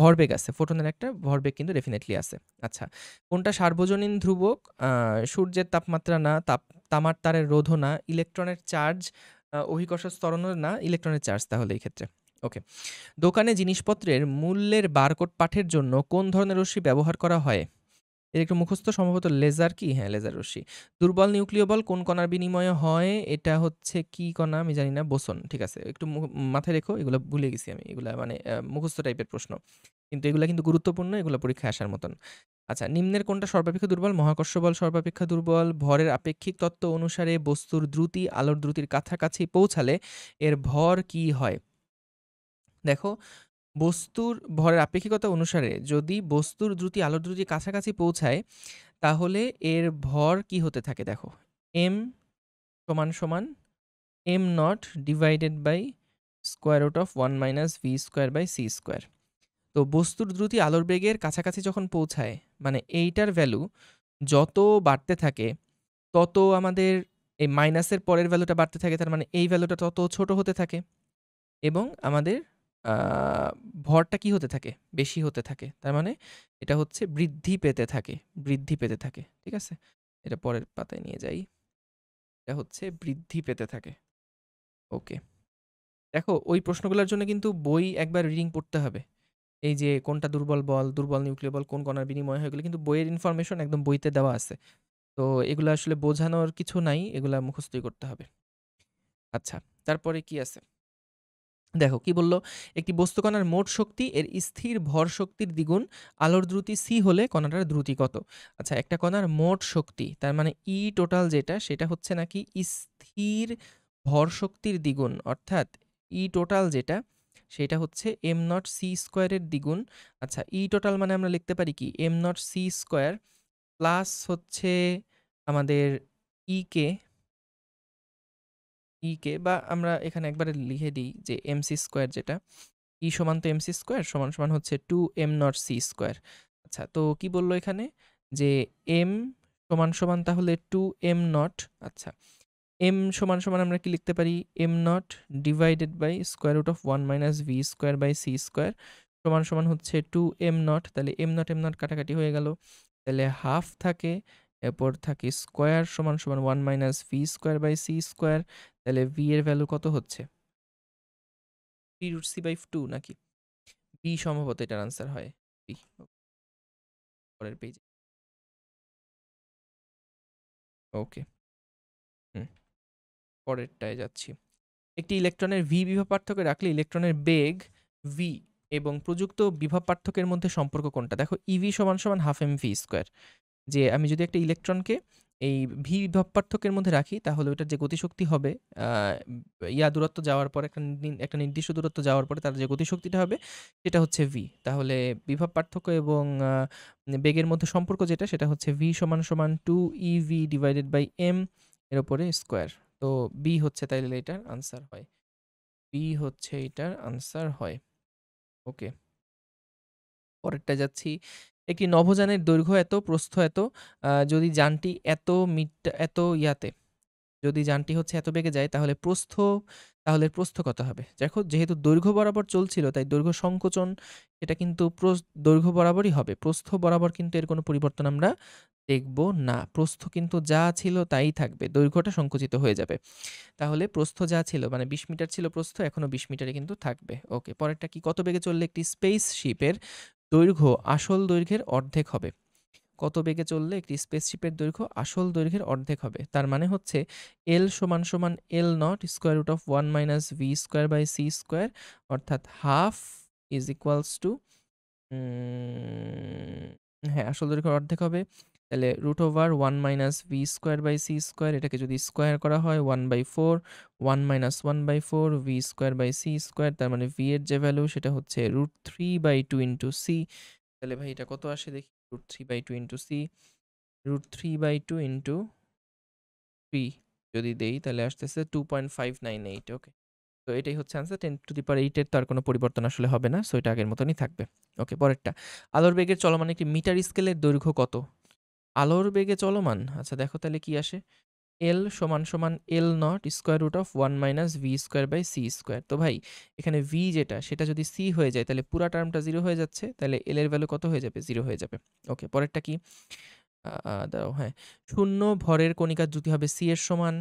ভরবেগ আছে ফোটনের একটা ভরবেগ কিন্তু ডেফিনেটলি আছে আচ্ছা কোনটা সার্বজনীন ধ্রুবক সূর্যের তাপমাত্রা না তাপ তামার তারের রোধ না ইলেকট্রনের চার্জ অভিকর্ষ স্তরণ না ইলেকট্রনের চার্জ তাহলে এই ক্ষেত্রে ওকে দোকানে জিনিসপত্রের মূল্যের বারকোড পাঠের জন্য কোন ধরনের রশ্মি ব্যবহার করা হয় এর একটু মুখস্থ সম্ভবত লেজার কি হ্যাঁ লেজার রশ্মি দুর্বল নিউক্লিয় বল কোন কণার বিনিময়ে হয় এটা হচ্ছে কি কণা আমি জানি না বোসন ঠিক আছে একটু মাথায় রেখো এগুলো ভুলে গেছি আমি এগুলো মানে মুখস্থ টাইপের প্রশ্ন কিন্তু এগুলো কিন্তু গুরুত্বপূর্ণ এগুলো পরীক্ষায় আসার মতন আচ্ছা নিম্নের কোনটা সর্বাপেক্ষা দুর্বল মহাকর্ষ বল সর্বাপেক্ষা দুর্বল ভরের আপেক্ষিক তত্ত্ব অনুসারে বস্তুর দ্রুতি আলোর দ্রুতির কাছাকাছি পৌঁছালে এর ভর কি হয় দেখো বস্তুর ভরের আপেক্ষিকতা অনুসারে যদি বস্তুর দ্রুতি আলোর দ্রুতি কাছাকাছি পৌঁছায় তাহলে এর ভর কি হতে থাকে দেখো এম সমান সমান M not divided by square root of one minus V square by C square তো বস্তুর দ্রুতি আলোর বেগের কাছাকাছি যখন পৌঁছায় মানে এইটার ভ্যালু যত বাড়তে থাকে তত আমাদের এই মাইনাসের পরের ভ্যালুটা বাড়তে থাকে তার মানে এই ভ্যালুটা তত ছোট হতে থাকে এবং আমাদের ভরটা কি হতে থাকে? বেশি হতে থাকে। তার মানে এটা হচ্ছে বৃদ্ধি পেতে থাকে, বৃদ্ধি পেতে থাকে। ঠিক আছে? এটা পরের পাতায় নিয়ে যাই। এটা হচ্ছে বৃদ্ধি পেতে থাকে। ওকে। দেখো ওই প্রশ্নগুলোর জন্য কিন্তু বই একবার রিডিং পড়তে হবে। এই যে কোনটা দুর্বল বল, দুর্বল নিউক্লিয় বল কোন কণার বিনিময়ে হয়ে গেলে কিন্তু বইয়ের ইনফরমেশন একদম বইতে দেওয়া আছে। তো এগুলো আসলে বোঝানোর কিছু নাই, এগুলো মুখস্থই করতে হবে। আচ্ছা, তারপরে কি আছে? দেখো কি বলল একটি বস্তু কণার মোট শক্তি এর স্থির ভর শক্তির দ্বিগুণ আলোর দ্রুতি সি হলে কণাটার দ্রুতি কত আচ্ছা একটা কণার মোট শক্তি তার মানে ই e টোটাল যেটা সেটা হচ্ছে নাকি স্থির ভর শক্তির দ্বিগুণ অর্থাৎ ই e টোটাল যেটা সেটা হচ্ছে এম নট সি স্কোয়ারের দ্বিগুণ আচ্ছা ই e টোটাল মানে আমরা লিখতে পারি কি M not C square plus হচ্ছে আমাদের ই কে ইকে বা আমরা এখানে একবারে লিখে দিই যে এম সি স্কোয়ার যেটা ই সমান তো এম সি স্কোয়ার সমান সমান হচ্ছে two M not C square আচ্ছা তো কি বললো এখানে যে এম সমান সমান তাহলে টু এম নট আচ্ছা এম সমান সমান আমরা কি লিখতে পারি M not divided by square root of one minus V square by C square সমান সমান হচ্ছে টু এম নট তাহলে এম নট এম নট কাটাকাটি হয়ে গেল তাহলে হাফ থাকে এরপর থাকে স্কোয়ার সমান সমান one minus V square by C square তাহলে ভি এর ভ্যালু কত হচ্ছে V root C by two নাকি বি সম্ভবত এটার আনসার হয় বি পরের পেজে ওকে হুম পরেরটায় যাচ্ছি একটি ইলেকট্রনের ভি বিভব পার্থক্য রাখলে ইলেকট্রনের বেগ ভি এবং প্রযুক্ত বিভব পার্থক্যের মধ্যে সম্পর্ক কোনটা দেখো ইভি e সমান সমান হাফ এম ভি স্কোয়ার যে আমি যদি একটা ইলেকট্রনকে এই ভি বিভব পার্থক্যের মধ্যে রাখি তাহলে ওটার যে গতিশক্তি হবে ইয়া দূরত্ব যাওয়ার পর একটা একটা নির্দিষ্ট দূরত্ব যাওয়ার পরে তার যে গতিশক্তিটা হবে সেটা হচ্ছে ভি তাহলে বিভব পার্থক্য এবং বেগের মধ্যে সম্পর্ক যেটা সেটা হচ্ছে ভি সমান সমান two E V divided by M এর ওপরে স্কোয়ার তো বি হচ্ছে তাইলে এটার আনসার হয় বি হচ্ছে এটার আনসার হয় ওকে পরেরটা যাচ্ছি একটি নভোযানের দৈর্ঘ্য এত প্রস্থ এত যদি যানটি এত মিটার এত ইয়াতে যদি যানটি হচ্ছে এত বেগে যায় তাহলে প্রস্থ তাহলে প্রস্থ কত হবে দেখো যেহেতু দৈর্ঘ্য বরাবর চলছিল তাই দৈর্ঘ্য সংকোচন এটা কিন্তু দৈর্ঘ্য বরাবরই হবে প্রস্থ বরাবর কিন্তু এর কোনো পরিবর্তন আমরা দেখব না প্রস্থ কিন্তু যা ছিল তাই থাকবে দৈর্ঘ্যটা সংকুচিত হয়ে যাবে তাহলে প্রস্থ যা ছিল মানে বিশ মিটার ছিল প্রস্থ এখনও বিশ মিটারে কিন্তু থাকবে ওকে পরেরটা কি কত বেগে চললে একটি স্পেস শিপের দৈর্ঘ্য আসল দৈর্ঘ্যের অর্ধেক হবে কত বেগে চললে একটি স্পেসশিপের দৈর্ঘ্য আসল দৈর্ঘ্যের অর্ধেক হবে তার মানে হচ্ছে এল সমান সমান L naught square root of one minus V square by C square অর্থাৎ হাফ ইজ ইকুয়ালস টু হ্যাঁ আসল দৈর্ঘ্যের অর্ধেক হবে তাহলে root over one minus V square by C square এটাকে যদি স্কোয়ার করা হয় one by four one minus one by four V square by C square তার মানে ভি এর যে ভ্যালু সেটা হচ্ছে root three by two into C তাহলে ভাই এটা কত আসে দেখি root three by two into C root three by two into three যদি দেই তাহলে আসতেছে two point five nine eight okay তো এটাই হচ্ছে answer ten to the power এইটের তো আর কোনো পরিবর্তন আসলে হবে না সো এটা আগের মতনই থাকবে ওকে পরেরটা আলোর বেগের চলমান একটি মিটার স্কেলের দৈর্ঘ্য কত আলোর বেগে চলমান আচ্ছা দেখো তাহলে কি আসে এল সমান সমান L naught square root of one minus V square by C square তো ভাই এখানে ভি যেটা সেটা যদি সি হয়ে যায় তাহলে পুরা টার্মটা জিরো হয়ে যাচ্ছে তাহলে এল এর ভ্যালু কত হয়ে যাবে জিরো হয়ে যাবে ওকে পরেরটা কি দাও হ্যাঁ শূন্য ভরের কণিকার যদি হবে সি এর সমান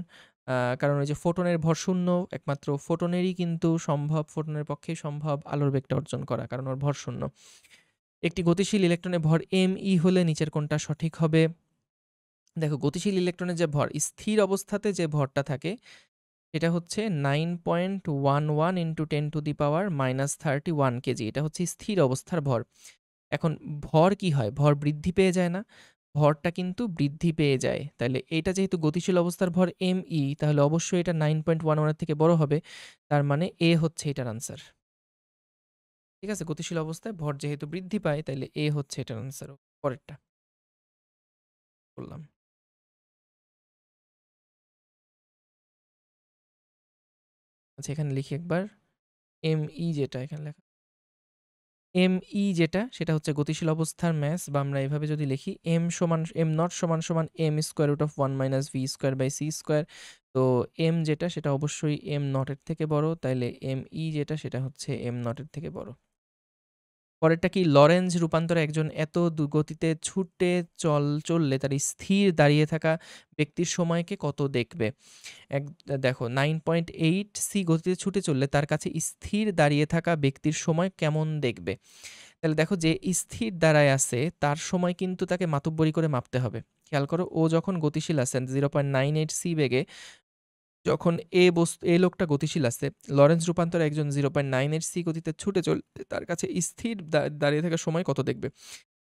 কারণ ওই যে ফোটনের ভর শূন্য একমাত্র ফোটনেরই কিন্তু সম্ভব ফোটনের পক্ষেই সম্ভব আলোর বেগটা অর্জন করা কারণ ওর ভর শূন্য একটি গতিশীল ইলেকট্রনের ভর এম ই হলে নিচের কোনটা সঠিক হবে দেখো গতিশীল ইলেকট্রনে যে ভর স্থির অবস্থাতে যে ভরটা থাকে এটা হচ্ছে nine point one one into ten to the power minus thirty one KG এটা হচ্ছে স্থির অবস্থার ভর এখন ভর কি হয় ভর বৃদ্ধি পেয়ে যায় না ভরটা কিন্তু বৃদ্ধি পেয়ে যায় তাহলে এটা যেহেতু গতিশীল অবস্থার ভর এম ই তাহলে অবশ্যই এটা নাইন পয়েন্ট ওয়ান ওয়ানের থেকে বড় হবে তার মানে এ হচ্ছে এটার আনসার ঠিক আছে গতিশীল অবস্থায় ভর যেহেতু বৃদ্ধি পায় তাইলে এ হচ্ছে এটার আনসার পরেরটা বললাম আচ্ছা এখানে লিখি একবার এম ই e যেটা এখানে লেখা এম ই e যেটা সেটা হচ্ছে গতিশীল অবস্থার ম্যাস বা আমরা এভাবে যদি লিখি এম সমান এম নট সমান সমান M square root of one minus V square by C square তো এম যেটা সেটা অবশ্যই এম নটের থেকে বড় তাইলে এম ই e যেটা সেটা হচ্ছে এম নটের থেকে বড় পরেরটা কি লরেন্স রূপান্তরে একজন এত গতিতে ছুটে চল চললে তার স্থির দাঁড়িয়ে থাকা ব্যক্তির সময়কে কত দেখবে এক দেখো নাইন পয়েন্ট এইট সি গতিতে ছুটে চললে তার কাছে স্থির দাঁড়িয়ে থাকা ব্যক্তির সময় কেমন দেখবে তাহলে দেখো যে স্থির দাঁড়ায় আছে তার সময় কিন্তু তাকে মাতব্বরি করে মাপতে হবে খেয়াল করো ও যখন গতিশীল আছেন zero point nine eight C বেগে যখন এ বস্তু এ লোকটা গতিশীল আছে লরেন্স রূপান্তর একজন জিরো পয়েন্ট নাইন এর সি গতিতে ছুটে চলতে তার কাছে স্থির দাঁড়িয়ে থাকা সময় কত দেখবে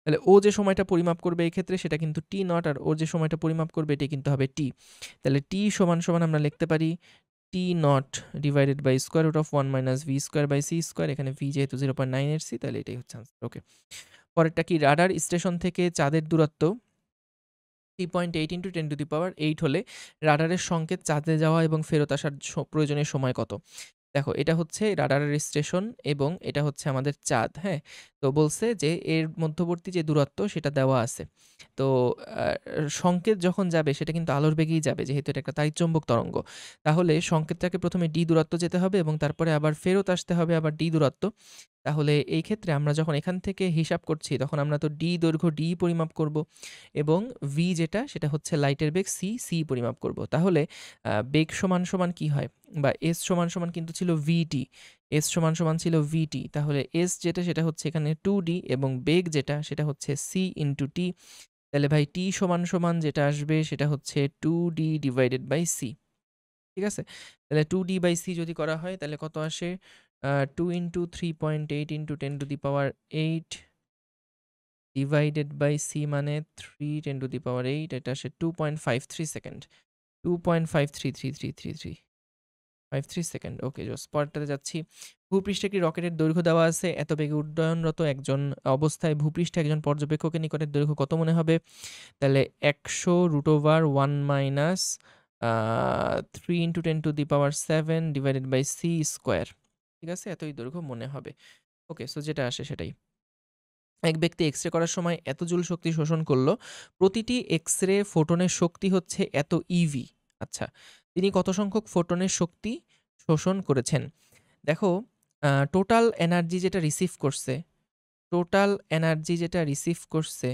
তাহলে ও যে সময়টা পরিমাপ করবে এই ক্ষেত্রে সেটা কিন্তু টি নট আর ওর যে সময়টা পরিমাপ করবে এটি কিন্তু হবে টি তাহলে টি সমান সমান আমরা লিখতে পারি T naught divided by square root of one minus V square by C square এখানে ভি যেহেতু জিরো পয়েন্ট নাইন এর সি তাহলে এটাই হচ্ছে আনসার ওকে পরেরটা কি রাডার স্টেশন থেকে চাঁদের দূরত্ব three point eight into ten to the power eight হলে রাডারের সংকেত চাঁদে যাওয়া এবং ফেরত আসার প্রয়োজনের সময় কত দেখো এটা হচ্ছে রাডারের স্টেশন এবং এটা হচ্ছে আমাদের চাঁদ হ্যাঁ তো বলছে যে এর মধ্যবর্তী যে দূরত্ব সেটা দেওয়া আছে তো সংকেত যখন যাবে সেটা কিন্তু আলোর বেগেই যাবে যেহেতু এটা একটা তারিচম্বক তরঙ্গ তাহলে সংকেতটাকে প্রথমে ডি দূরত্ব যেতে হবে এবং তারপরে আবার ফেরত আসতে হবে আবার ডি দূরত্ব তাহলে এই ক্ষেত্রে আমরা যখন এখান থেকে হিসাব করছি তখন আমরা তো ডি দৈর্ঘ্য ডি পরিমাপ করব এবং ভি যেটা সেটা হচ্ছে লাইটের বেগ সি সি পরিমাপ করব তাহলে বেগ সমান সমান কি হয় বা এস সমান সমান কিন্তু ছিল ভিটি এস সমান সমান ছিল ভিটি তাহলে এস যেটা সেটা হচ্ছে এখানে টু ডি এবং বেগ যেটা সেটা হচ্ছে সি ইন্টু টি তাহলে ভাই টি সমান সমান যেটা আসবে সেটা হচ্ছে two D divided by C ঠিক আছে তাহলে টু ডি বাই সি যদি করা হয় তাহলে কত আসে two into three point eight into ten to the power eight divided by C মানে three ten to the power eight এটা আসে two point five three second two point five three three three three three five three second okay জোস স্পটটাতে যাচ্ছি ভূপৃষ্ঠে কি রকেটের দৈর্ঘ্য দেওয়া আছে এত বেগে উড্ডয়নরত একজন অবস্থায় ভূপৃষ্ঠে একজন পর্যবেক্ষকের নিকটের দৈর্ঘ্য কত মনে হবে তাহলে একশো root over one minus three into ten to the power seven divided by C square ঠিক আছে এতই দৈর্ঘ্য মনে হবে ওকে সো যেটা আসে সেটাই এক ব্যক্তি এক্স রে করার সময় এত জুল শক্তি শোষণ করলো প্রতিটি এক্স রে ফোটনের শক্তি হচ্ছে এত ইভি e আচ্ছা তিনি কত সংখ্যক ফোটনের শক্তি শোষণ করেছেন দেখো টোটাল এনার্জি যেটা রিসিভ করছে টোটাল এনার্জি যেটা রিসিভ করছে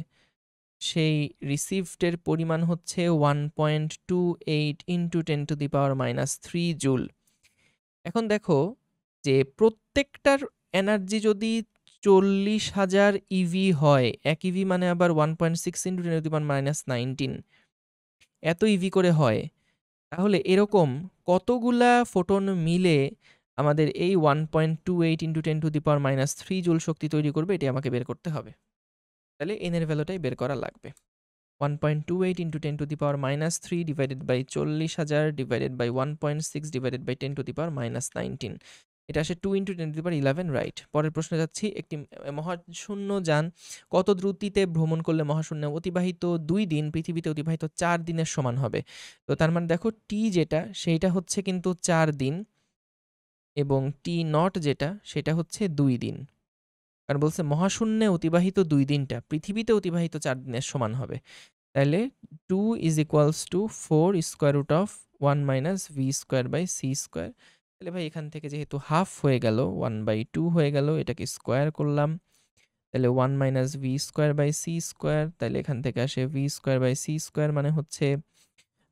সেই রিসিভডের পরিমাণ হচ্ছে one point two eight into ten to the power minus three joule এখন দেখো যে প্রত্যেকটার এনার্জি যদি চল্লিশ হাজার ইভি e হয় এক ইভি e মানে আবার one point six into ten power minus nineteen এত ইভি e করে হয় তাহলে এরকম কতগুলা ফোটন মিলে আমাদের এই one point two eight into ten to the power minus three joule শক্তি তৈরি করবে এটি আমাকে বের করতে হবে তাহলে এনের ভ্যালুটাই বের করা লাগবে one point two eight into ten to the power minus three divided by চল্লিশ হাজার divided by one point six divided by ten to the power minus nineteen এটা আসে two into ten to power eleven right পরের প্রশ্নে যাচ্ছি একটি মহাশূন্য যান কত দ্রুতিতে ভ্রমণ করলে মহাশূন্য অতিবাহিত দুই দিন পৃথিবীতে অতিবাহিত চার দিনের সমান হবে তো তার মানে দেখো টি যেটা সেইটা হচ্ছে কিন্তু চার দিন এবং টি নট যেটা সেটা হচ্ছে দুই দিন কারণ বলছে মহাশূন্যে অতিবাহিত দুই দিনটা পৃথিবীতে অতিবাহিত চার দিনের সমান হবে তাহলে two is equals to four square root of one minus V square by C square তাহলে ভাই এখান থেকে যেহেতু হাফ হয়ে গেল ওয়ান বাই টু হয়ে গেল এটাকে স্কোয়ার করলাম তাহলে one minus V square by C square তাহলে এখান থেকে আসে V square by C square মানে হচ্ছে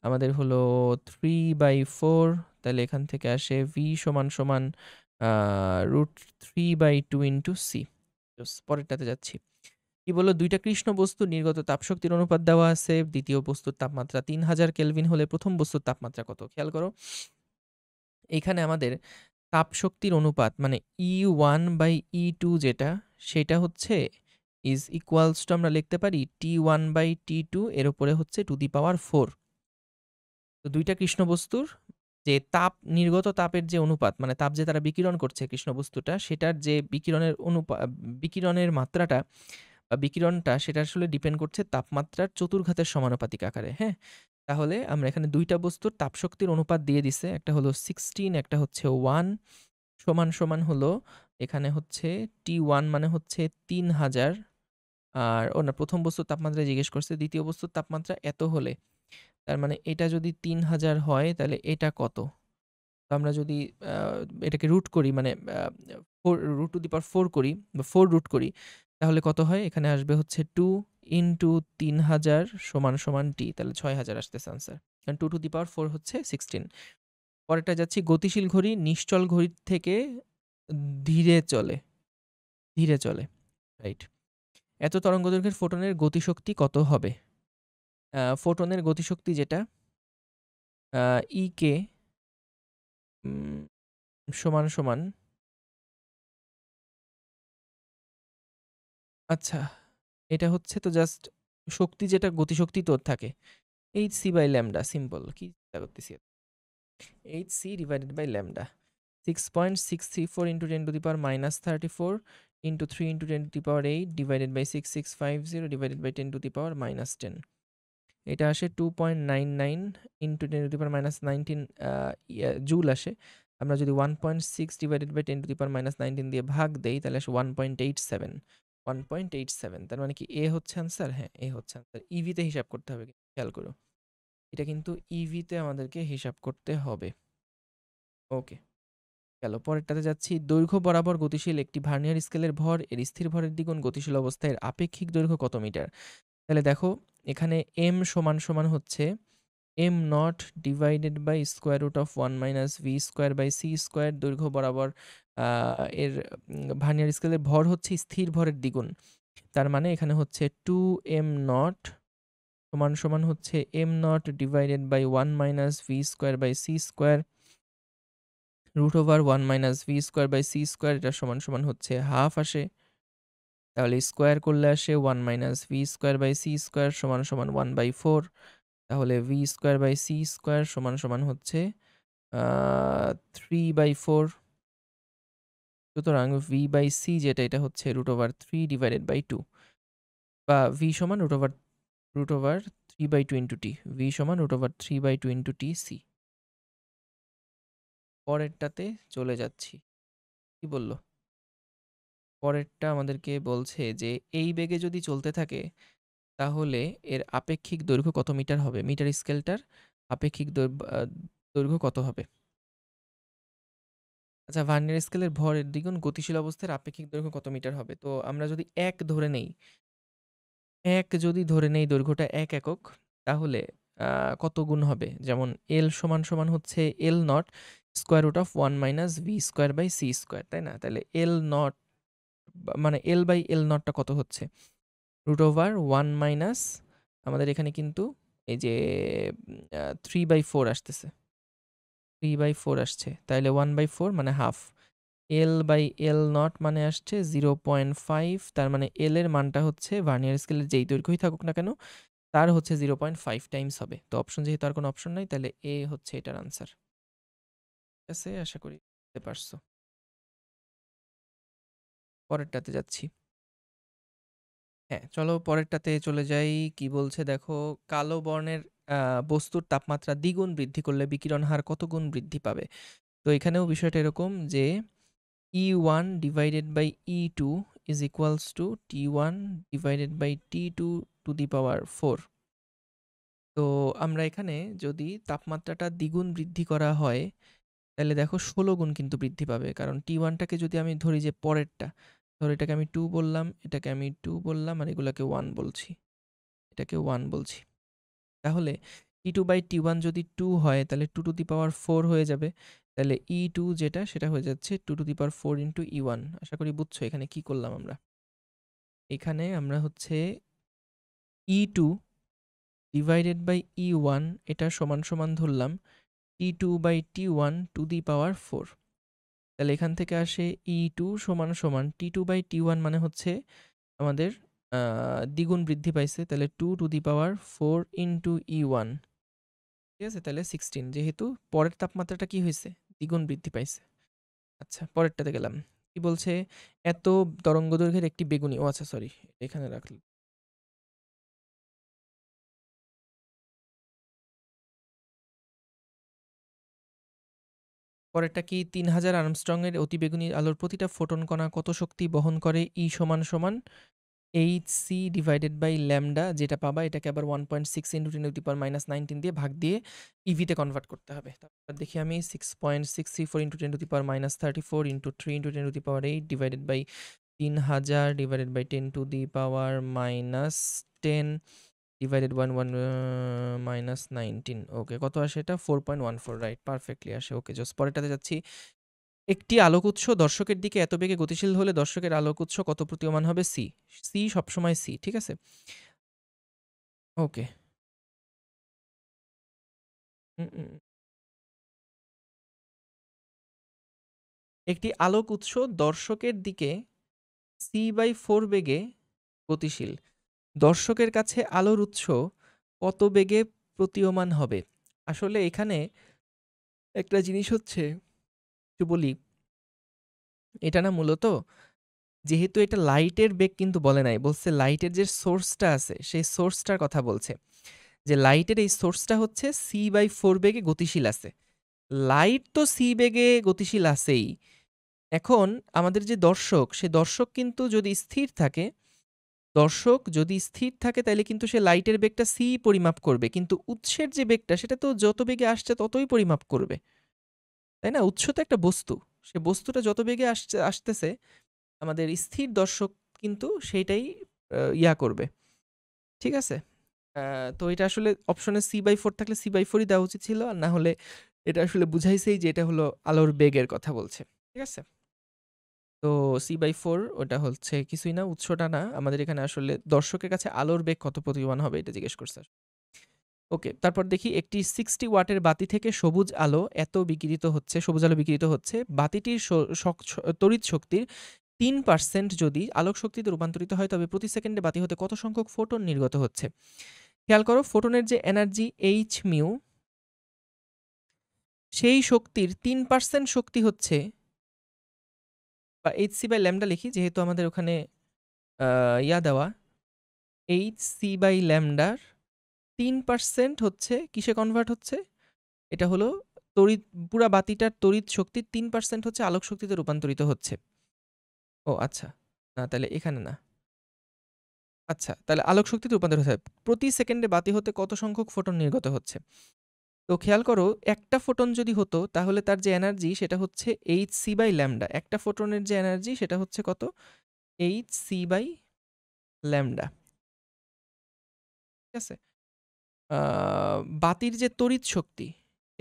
আমাদের হলো থ্রি বাই ফোর তাহলে এখান থেকে আসে ভি সমান সমান root three by two into C পরেরটাতে যাচ্ছি কি বললো দুইটা কৃষ্ণ বস্তু নির্গত তাপশক্তির অনুপাত দেওয়া আছে দ্বিতীয় বস্তুর তাপমাত্রা তিন হাজার কেলভিন হলে প্রথম বস্তুর তাপমাত্রা কত খেয়াল করো এখানে আমাদের তাপশক্তির অনুপাত মানে E one by E two যেটা সেটা হচ্ছে ইজ ইকুয়ালস টু আমরা লিখতে পারি T one by T two এর উপরে হচ্ছে টু দি পাওয়ার ফোর তো দুইটা কৃষ্ণবস্তুর যে তাপ নির্গত তাপের যে অনুপাত মানে তাপ যে তারা বিকিরণ করছে কৃষ্ণবস্তুটা সেটার যে বিকিরণের অনুপাত বিকিরণের মাত্রাটা বা বিকিরণটা সেটা আসলে ডিপেন্ড করছে তাপমাত্রার চতুর্ঘাতের সমানুপাতিক আকারে হ্যাঁ তাহলে আমরা এখানে দুইটা বস্তুর তাপশক্তির অনুপাত দিয়ে দিছে একটা হলো সিক্সটিন একটা হচ্ছে ওয়ান সমান সমান হলো এখানে হচ্ছে টি ওয়ান মানে হচ্ছে তিন হাজার আর ও না প্রথম বস্তুর তাপমাত্রা জিজ্ঞেস করছে দ্বিতীয় বস্তুর তাপমাত্রা এত হলে তার মানে এটা যদি তিন হাজার হয় তাহলে এটা কত তো আমরা যদি এটাকে রুট করি মানে four root to the power four করি বা ফোর রুট করি তাহলে কত হয় এখানে আসবে হচ্ছে টু ইন্টু তিন হাজার সমান সমান টি তাহলে ছয় হাজার আসতেছে আনসার কারণ two to the power four হচ্ছে সিক্সটিন পরেরটা যাচ্ছি গতিশীল ঘড়ি নিশ্চল ঘড়ির থেকে ধীরে চলে ধীরে চলে রাইট এত তরঙ্গদৈর্ঘ্যের ফোটনের গতিশক্তি কত হবে ফোটনের গতিশক্তি যেটা ই কে e সমান সমান আচ্ছা। এটা হচ্ছে তো জাস্ট শক্তি যেটা গতিশক্তি তোর থাকে। H C by lambda simple. কি চিন্তা করতেছি এত? C divided by lambda. Six six point three four into the power minus thirty four into three into ten to the power eight divided by six six five zero divided by ten to the power minus ten এটা আসে two point nine nine into ten to the power minus nineteen joule আসে আমরা যদি one point six divided by ten to the power minus nineteen দিয়ে ভাগ দেই তাহলে আসে one point eight seven one point eight seven তার মানে কি এ হচ্ছে आंसर হ্যাঁ এ হচ্ছে অ্যান্সার ইভিতে e হিসাব করতে হবে খেয়াল করো এটা কিন্তু ইভিতে e আমাদেরকে হিসাব করতে হবে ওকে গেল পরেরটাতে যাচ্ছি দৈর্ঘ্য বরাবর গতিশীল একটি ভার্নিয়ার স্কেলের ভর এর স্থির ভরের দ্বিগুণ গতিশীল অবস্থায় আপেক্ষিক দৈর্ঘ্য কত মিটার তাহলে দেখো এখানে এম সমান সমান হচ্ছে M not divided by square root of one minus V square by C square দৈর্ঘ্য বরাবর এর ভার্নিয়ার স্কেলের ভর হচ্ছে স্থির ভরের দ্বিগুণ তার মানে এখানে হচ্ছে টু এম নট সমান সমান হচ্ছে M not divided by one minus V square by C square root over one minus V square by C square এটা সমান সমান হচ্ছে হাফ আসে তাহলে স্কোয়ার করলে আসে one minus V square by C square সমান সমান ওয়ান বাই ফোর তাহলে V square by C square সমান সমান হচ্ছে থ্রি বাই ফোর সুতরাং ভি বাই সি যেটা এটা হচ্ছে root over three divided by two বা ভি সমান root over root over three by two into T V সমান root over three by two into T C পরেরটাতে চলে যাচ্ছি কি বলল পরেরটা আমাদেরকে বলছে যে এই বেগে যদি চলতে থাকে তাহলে এর আপেক্ষিক দৈর্ঘ্য কত মিটার হবে মিটার স্কেলটার আপেক্ষিক দৈর্ঘ্য কত হবে আচ্ছা ভার্নিয়ার স্কেলের ভরের দ্বিগুণ গতিশীল অবস্থার আপেক্ষিক দৈর্ঘ্য কত মিটার হবে? তো আমরা যদি এক ধরে নেই এক যদি ধরে নেই দৈর্ঘ্যটা এক একক, তাহলে কত গুণ হবে? যেমন এল সমান, সমান হচ্ছে L naught square root of one minus V square by C square তাই না? তাহলে এল নট মানে এল বাই এল নটটা কত হচ্ছে? রুট ওভার ওয়ান মাইনাস আমাদের এখানে কিন্তু এই যে থ্রি বাই ফোর আসতেছে। থ্রি বাই ফোর আসছে তাইলে ওয়ান বাই ফোর মানে half L by L naught মানে আসছে জিরো পয়েন্ট ফাইভ তার মানে এল এর মানটা হচ্ছে ভার্নিয়ার স্কেলের যেই দৈর্ঘ্যই থাকুক না কেন তার হচ্ছে জিরো পয়েন্ট ফাইভ টাইমস হবে তো অপশন যেহেতু আর কোনো অপশন নাই তাহলে এ হচ্ছে এটার আনসার ঠিক আছে আশা করি বুঝতে পারছো পরেরটাতে যাচ্ছি হ্যাঁ চলো পরেরটাতে চলে যাই কি বলছে দেখো কালো বর্ণের বস্তুর তাপমাত্রা দ্বিগুণ বৃদ্ধি করলে বিকিরণ হার কত গুণ বৃদ্ধি পাবে তো এখানেও বিষয়টা এরকম যে E one divided by E two is equals to T one divided by T two to the power four তো আমরা এখানে যদি তাপমাত্রাটা দ্বিগুণ বৃদ্ধি করা হয় তাহলে দেখো ষোলো গুণ কিন্তু বৃদ্ধি পাবে কারণ টি ওয়ানটাকে যদি আমি ধরি যে পরেরটা ধরো এটাকে আমি টু বললাম এটাকে আমি টু বললাম আর এগুলোকে ওয়ান বলছি এটাকে ওয়ান বলছি তাহলে E two by T one যদি টু হয় তাহলে two to the power four হয়ে যাবে তাহলে ই e টু যেটা সেটা হয়ে যাচ্ছে two to the power four into E one আশা করি বুঝছো এখানে কি করলাম আমরা এখানে আমরা হচ্ছে E two divided by E one এটা সমান সমান ধরলাম T two by T one to the power four তাহলে এখান থেকে আসে ই e টু সমান সমান T two by T one মানে হচ্ছে আমাদের দ্বিগুণ বৃদ্ধি পাইছে তাহলে two to the power four into E one ঠিক আছে তাহলে সিক্সটিন যেহেতু পরের তাপমাত্রাটা কি হয়েছে দ্বিগুণ বৃদ্ধি পাইছে আচ্ছা পরেরটাতে গেলাম কি বলছে এত তরঙ্গ দৈর্ঘ্যের একটি বেগুনি ও আচ্ছা সরি এখানে রাখল পরেরটা কি তিন হাজার আর্মস্ট্রংয়ের অতিবেগুনি আলোর প্রতিটা ফোটন কণা কত শক্তি বহন করে ই e সমান সমান H C divided by lambda যেটা পাবা এটাকে আবার one point six into ten to power minus nineteen দিয়ে ভাগ দিয়ে ইভিতে e কনভার্ট করতে হবে তারপর দেখি আমি six point six three four into ten to the power minus thirty four into three into ten to power eight divided by তিন হাজার divided by ten to the power minus ten divided one one minus nineteen okay কত আসে এটা four point one four right perfectly আসে okay জোস পরেরটাতে যাচ্ছি একটি আলোক উৎস দর্শকের দিকে এত বেগে গতিশীল হলে দর্শকের আলোক উৎস কত প্রতীয়মান হবে সি সি সবসময় সি ঠিক আছে ওকে একটি আলোক উৎস দর্শকের দিকে সি বাই ফোর বেগে গতিশীল দর্শকের কাছে আলোর উৎস কত বেগে প্রতীয়মান হবে আসলে এখানে একটা জিনিস হচ্ছে একটু বলি এটা না মূলত যেহেতু এটা লাইটের বেগ কিন্তু বলে নাই বলছে লাইটের যে সোর্সটা আছে সেই সোর্সটার কথা বলছে যে লাইটের এই সোর্সটা হচ্ছে সি বাই ফোর বেগে গতিশীল আছে লাইট তো সি বেগে গতিশীল আছেই এখন আমাদের যে দর্শক সে দর্শক কিন্তু যদি স্থির থাকে দর্শক যদি স্থির থাকে তাহলে কিন্তু সে লাইটের বেগটা সি পরিমাপ করবে কিন্তু উৎসের যে বেগটা সেটা তো যত বেগে আসছে ততই পরিমাপ করবে তাই না উৎস তো একটা বস্তু সে বস্তুটা যত বেগে আসছে আসতেছে আমাদের স্থির দর্শক কিন্তু সেইটাই ইয়া করবে ঠিক আছে তো এটা আসলে অপশনে সি বাই ফোর থাকলে সি বাই ফোরই দেওয়া উচিত ছিল আর না হলে এটা আসলে বুঝাইছেই যে এটা হলো আলোর বেগের কথা বলছে ঠিক আছে তো সি বাই ফোর ওটা হচ্ছে কিছুই না উৎসটা না আমাদের এখানে আসলে দর্শকের কাছে আলোর বেগ কত প্রতিমান হবে এটা জিজ্ঞেস করছে ওকে তারপর দেখি একটি সিক্সটি ওয়াটের বাতি থেকে সবুজ আলো এত বিকৃত হচ্ছে সবুজ আলো বিকৃত হচ্ছে বাতিটির তড়িৎ শক্তির তিন পার্সেন্ট যদি আলোক শক্তিতে রূপান্তরিত হয় তবে প্রতি সেকেন্ডে বাতি হতে কত সংখ্যক ফোটন নির্গত হচ্ছে খেয়াল করো ফোটনের যে এনার্জি এইচ মিউ সেই শক্তির তিন পার্সেন্ট শক্তি হচ্ছে বা এইচ সি বাই ল্যামডা লিখি যেহেতু আমাদের ওখানে ইয়া দেওয়া এইচ সি বাই ল্যামডার তিন পার্সেন্ট হচ্ছে কিসে কনভার্ট হচ্ছে এটা হলো তড়িৎ পুরা বাতিটার তড়িৎ শক্তির তিন পার্সেন্ট হচ্ছে আলোক শক্তিতে রূপান্তরিত হচ্ছে ও আচ্ছা না তাহলে এখানে না আচ্ছা তাহলে আলোক শক্তিতে রূপান্তরিত হয় প্রতি সেকেন্ডে বাতি হতে কত সংখ্যক ফোটন নির্গত হচ্ছে তো খেয়াল করো একটা ফোটন যদি হতো তাহলে তার যে এনার্জি সেটা হচ্ছে এইচ সি বাই ল্যামডা একটা ফোটনের যে এনার্জি সেটা হচ্ছে কত এইচ সি বাই ল্যামডা ঠিক আছে বাতির যে তড়িৎ শক্তি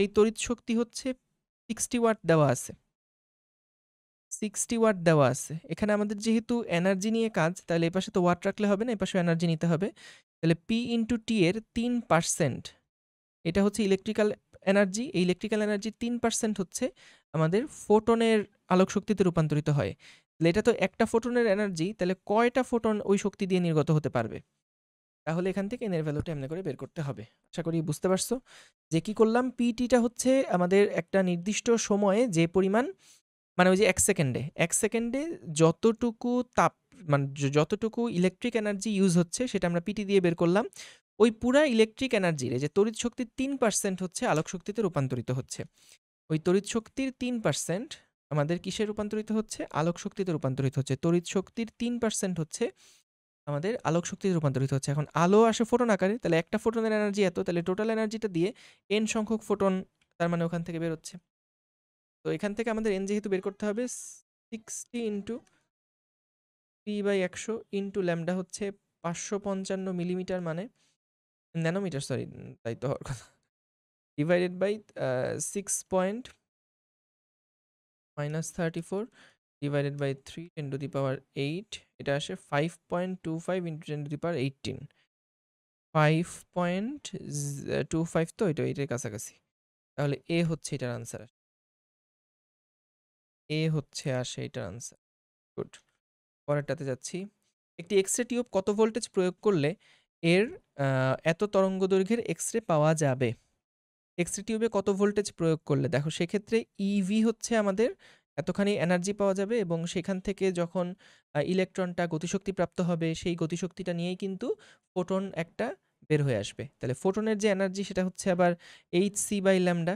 এই তড়িৎ শক্তি হচ্ছে সিক্সটি ওয়াট দেওয়া আছে সিক্সটি ওয়াট দেওয়া আছে এখানে আমাদের যেহেতু এনার্জি নিয়ে কাজ তাহলে এ পাশে তো ওয়াট রাখলে হবে না এ পাশে এনার্জি নিতে হবে তাহলে পি ইন্টু টি এর তিন পার্সেন্ট এটা হচ্ছে ইলেকট্রিক্যাল এনার্জি এই ইলেকট্রিক্যাল এনার্জি তিন পার্সেন্ট হচ্ছে আমাদের ফোটনের আলোক শক্তিতে রূপান্তরিত হয় তাহলে এটা তো একটা ফোটনের এনার্জি তাহলে কয়টা ফোটন ওই শক্তি দিয়ে নির্গত হতে পারবে তাহলে এখান থেকে এনের ভ্যালুটা এমনি করে বের করতে হবে আশা করি বুঝতে পারছো যে কি করলাম পিটিটা হচ্ছে আমাদের একটা নির্দিষ্ট সময়ে যে পরিমাণ মানে ওই যে এক সেকেন্ডে এক সেকেন্ডে যতটুকু তাপ মানে যতটুকু ইলেকট্রিক এনার্জি ইউজ হচ্ছে সেটা আমরা পিটি দিয়ে বের করলাম ওই পুরা ইলেকট্রিক এনার্জির যে তড়িৎ শক্তির তিন পার্সেন্ট হচ্ছে আলোক শক্তিতে রূপান্তরিত হচ্ছে ওই তড়িৎ শক্তির তিন পার্সেন্ট আমাদের কিসে রূপান্তরিত হচ্ছে আলোক শক্তিতে রূপান্তরিত হচ্ছে তড়িৎ শক্তির তিন পার্সেন্ট হচ্ছে আমাদের আলোক শক্তিতে রূপান্তরিত হচ্ছে এখন আলো আসে ফোটন আকারে তাহলে একটা ফোটনের এনার্জি এত তাহলে টোটাল এনার্জিটা দিয়ে এন সংখ্যক ফোটন তার মানে ওখান থেকে বেরোচ্ছে তো এখান থেকে আমাদের এন যেহেতু বের করতে হবে সিক্সটি ইন্টু থ্রি বাই একশো ইন্টু ল্যামডা হচ্ছে পাঁচশো পঞ্চান্ন মিলিমিটার মানে ন্যানোমিটার সরি তাই তো হওয়ার কথা divided by six point minus thirty four divided by three ten to the power eight এটা আসে five point two five into ten to the power eighteen five point two five তো এটা এটার কাছাকাছি তাহলে এ হচ্ছে এটার আনসার এ হচ্ছে আসে এটার আনসার গুড পরেরটাতে যাচ্ছি একটি এক্সরে টিউব কত ভোল্টেজ প্রয়োগ করলে এর এত তরঙ্গ দৈর্ঘ্যের এক্সরে পাওয়া যাবে এক্সরে টিউবে কত ভোল্টেজ প্রয়োগ করলে দেখো সেক্ষেত্রে ইভি e হচ্ছে আমাদের এতখানি এনার্জি পাওয়া যাবে এবং সেখান থেকে যখন ইলেকট্রনটা গতিশক্তি প্রাপ্ত হবে সেই গতিশক্তিটা নিয়েই কিন্তু ফোটন একটা বের হয়ে আসবে তাহলে ফোটনের যে এনার্জি সেটা হচ্ছে আবার H C by lambda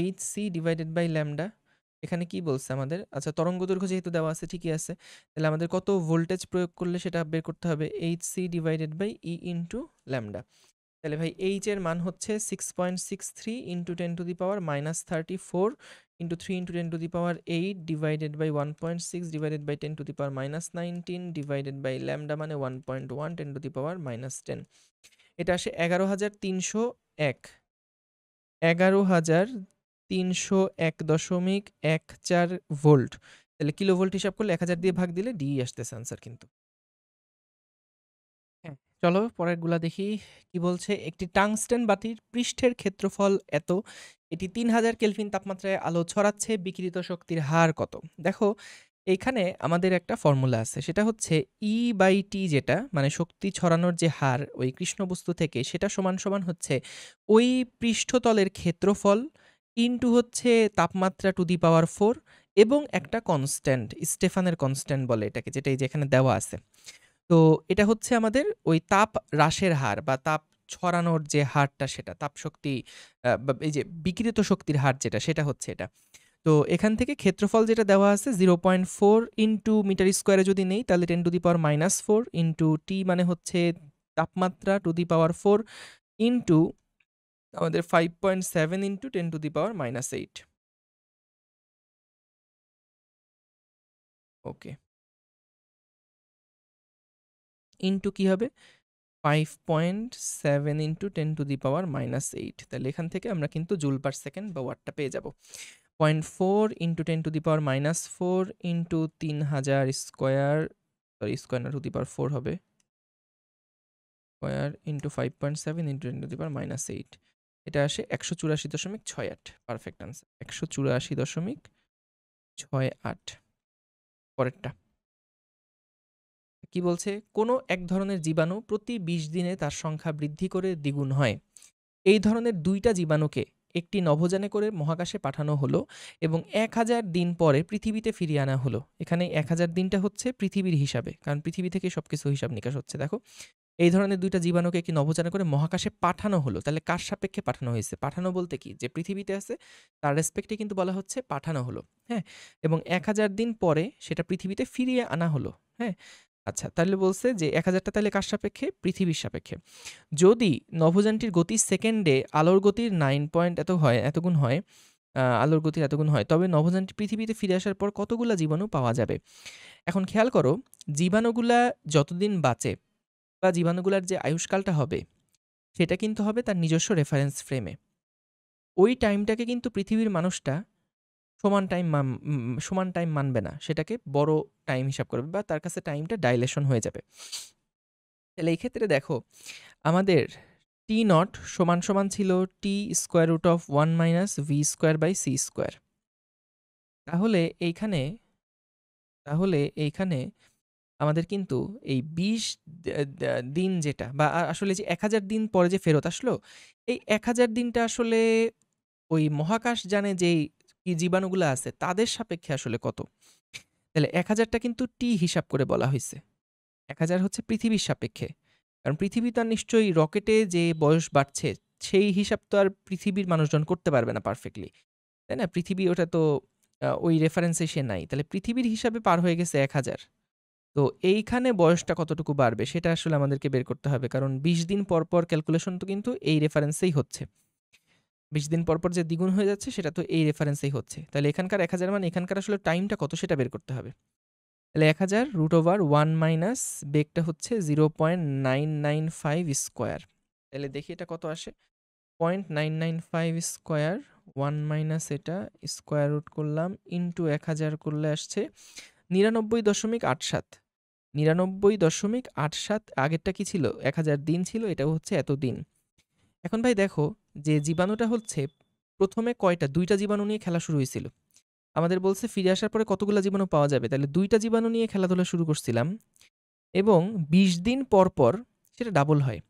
H C divided by lambda এখানে কি বলছে আমাদের আচ্ছা তরঙ্গ দৈর্ঘ্য যেহেতু দেওয়া আছে ঠিকই আছে তাহলে আমাদের কত ভোল্টেজ প্রয়োগ করলে সেটা বের করতে হবে H C divided by E into lambda তাহলে ভাই এইচ এর মান হচ্ছে six point six three into ten to the power minus thirty four into three into ten to the power eight divided by one point six divided by ten to the power minus nineteen divided by lambda মানে one point one ten to the power minus ten এটা আসে এগারো হাজার তিনশো এক এগারো হাজার তিনশো এক দশমিক এক চার ভোল্ট তাহলে কিলো ভোল্ট হিসাব করলে এক হাজার দিয়ে ভাগ দিলে ডি আসতেছে আনসার কিন্তু চলো পরেরগুলা দেখি কি বলছে একটি টাংস্টেন বাতির পৃষ্ঠের ক্ষেত্রফল এত এটি তিন হাজার কেলভিন তাপমাত্রায় আলো ছড়াচ্ছে বিকৃত শক্তির হার কত দেখো এখানে আমাদের একটা ফর্মুলা আছে সেটা হচ্ছে ই e বাই টি যেটা মানে শক্তি ছড়ানোর যে হার ওই কৃষ্ণবস্তু থেকে সেটা সমান সমান হচ্ছে ওই পৃষ্ঠতলের ক্ষেত্রফল ইনটু হচ্ছে তাপমাত্রা টু দি পাওয়ার ফোর এবং একটা কনস্ট্যান্ট স্টেফানের কনস্ট্যান্ট বলে এটাকে যেটা এই যেখানে দেওয়া আছে তো এটা হচ্ছে আমাদের ওই তাপ হ্রাসের হার বা তাপ ছড়ানোর যে হারটা সেটা তাপ শক্তি এই যে বিকৃত শক্তির হার যেটা সেটা হচ্ছে এটা তো এখান থেকে ক্ষেত্রফল যেটা দেওয়া আছে zero point four into metre স্কোয়ারে যদি নেই তাহলে ten to the power minus four into T মানে হচ্ছে তাপমাত্রা to the power four into আমাদের five point seven into ten to the power minus eight okay into কী হবে five point seven into ten to the power minus eight তাহলে এখান থেকে আমরা কিন্তু জুল পার সেকেন্ড বা ওয়াটটা পেয়ে যাব point four into ten to the power minus four into তিন হাজার square sorry square to the power four হবে square into five point seven into ten to the power minus eight এটা আসে একশো চুরাশি দশমিক ছয় আট পারফেক্ট আনসার একশো চুরাশি দশমিক ছয় আট পরেরটা কি বলছে কোনো এক ধরনের জীবাণু প্রতি ২০ দিনে তার সংখ্যা বৃদ্ধি করে দ্বিগুণ হয় এই ধরনের দুইটা জীবাণুকে একটি নভোযানে করে মহাকাশে পাঠানো হলো এবং এক হাজার দিন পরে পৃথিবীতে ফিরিয়ে আনা হলো এখানে এক হাজার দিনটা হচ্ছে পৃথিবীর হিসাবে কারণ পৃথিবী থেকে সব কিছু হিসাব নিকাশ হচ্ছে দেখো এই ধরনের দুইটা জীবাণুকে একটি নভোযানে করে মহাকাশে পাঠানো হলো তাহলে কার সাপেক্ষে পাঠানো হয়েছে পাঠানো বলতে কি যে পৃথিবীতে আছে তার রেসপেক্টে কিন্তু বলা হচ্ছে পাঠানো হলো হ্যাঁ এবং এক হাজার দিন পরে সেটা পৃথিবীতে ফিরিয়ে আনা হলো হ্যাঁ আচ্ছা তাহলে বলছে যে এক হাজারটা তাহলে কার সাপেক্ষে পৃথিবীর সাপেক্ষে যদি নভোযানটির গতি সেকেন্ডে আলোর গতির নাইন পয়েন্ট এত হয় এতগুণ হয় আলোর গতির এতগুণ হয় তবে নভোযানটি পৃথিবীতে ফিরে আসার পর কতগুলা জীবাণু পাওয়া যাবে এখন খেয়াল করো জীবাণুগুলা যতদিন বাঁচে বা জীবাণুগুলার যে আয়ুষ্কালটা হবে সেটা কিন্তু হবে তার নিজস্ব রেফারেন্স ফ্রেমে ওই টাইমটাকে কিন্তু পৃথিবীর মানুষটা সমান টাইম সমান টাইম মানবে না সেটাকে বড় টাইম হিসাব করবে বা তার কাছে টাইমটা ডাইলেশন হয়ে যাবে তাহলে এই ক্ষেত্রে দেখো আমাদের টি নট সমান সমান ছিল T square root of one minus V square by C square তাহলে এইখানে তাহলে এইখানে আমাদের কিন্তু এই বিশ দিন যেটা বা আসলে যে এক হাজার দিন পরে যে ফেরত আসলো এই এক হাজার দিনটা আসলে ওই মহাকাশ জানে যেই এই জীবাণুগুলো আছে তাদের সাপেক্ষে আসলে কত তাহলে এক হাজারটা কিন্তু টি হিসাব করে বলা হয়েছে এক হাজার হচ্ছে পৃথিবীর সাপেক্ষে কারণ পৃথিবী তার নিশ্চয়ই রকেটে যে বয়স বাড়ছে সেই হিসাব তো আর পৃথিবীর মানুষজন করতে পারবে না পারফেক্টলি তাই না পৃথিবী ওটা তো ওই রেফারেন্সে সে নাই তাহলে পৃথিবীর হিসাবে পার হয়ে গেছে এক হাজার তো এইখানে বয়সটা কতটুকু বাড়বে সেটা আসলে আমাদেরকে বের করতে হবে কারণ বিশ দিন পর পর ক্যালকুলেশন তো কিন্তু এই রেফারেন্সেই হচ্ছে বিশ দিন পর পর যে দ্বিগুণ হয়ে যাচ্ছে সেটা তো এই রেফারেন্সেই হচ্ছে তাহলে এখানকার এক হাজার মানে এখানকার আসলে টাইমটা কত সেটা বের করতে হবে তাহলে এক হাজার রুট ওভার ওয়ান মাইনাস বেগটা হচ্ছে zero point nine nine five square তাহলে দেখি এটা কত আসে point nine nine five square one minus এটা স্কোয়ার রুট করলাম ইন্টু এক হাজার করলে আসছে নিরানব্বই দশমিক আট সাত নিরানব্বই দশমিক আট সাত আগেরটা কি ছিল এক হাজার দিন ছিল এটাও হচ্ছে এত দিন এখন ভাই দেখো যে জীবাণুটা হচ্ছে প্রথমে কয়টা দুইটা জীবাণু নিয়ে খেলা শুরু হয়েছিল আমাদের বলছে ফিরে আসার পরে কতগুলো জীবাণু পাওয়া যাবে তাহলে দুইটা জীবাণু নিয়ে খেলাধুলা শুরু করছিলাম এবং ২০ দিন পর পর সেটা ডাবল হয়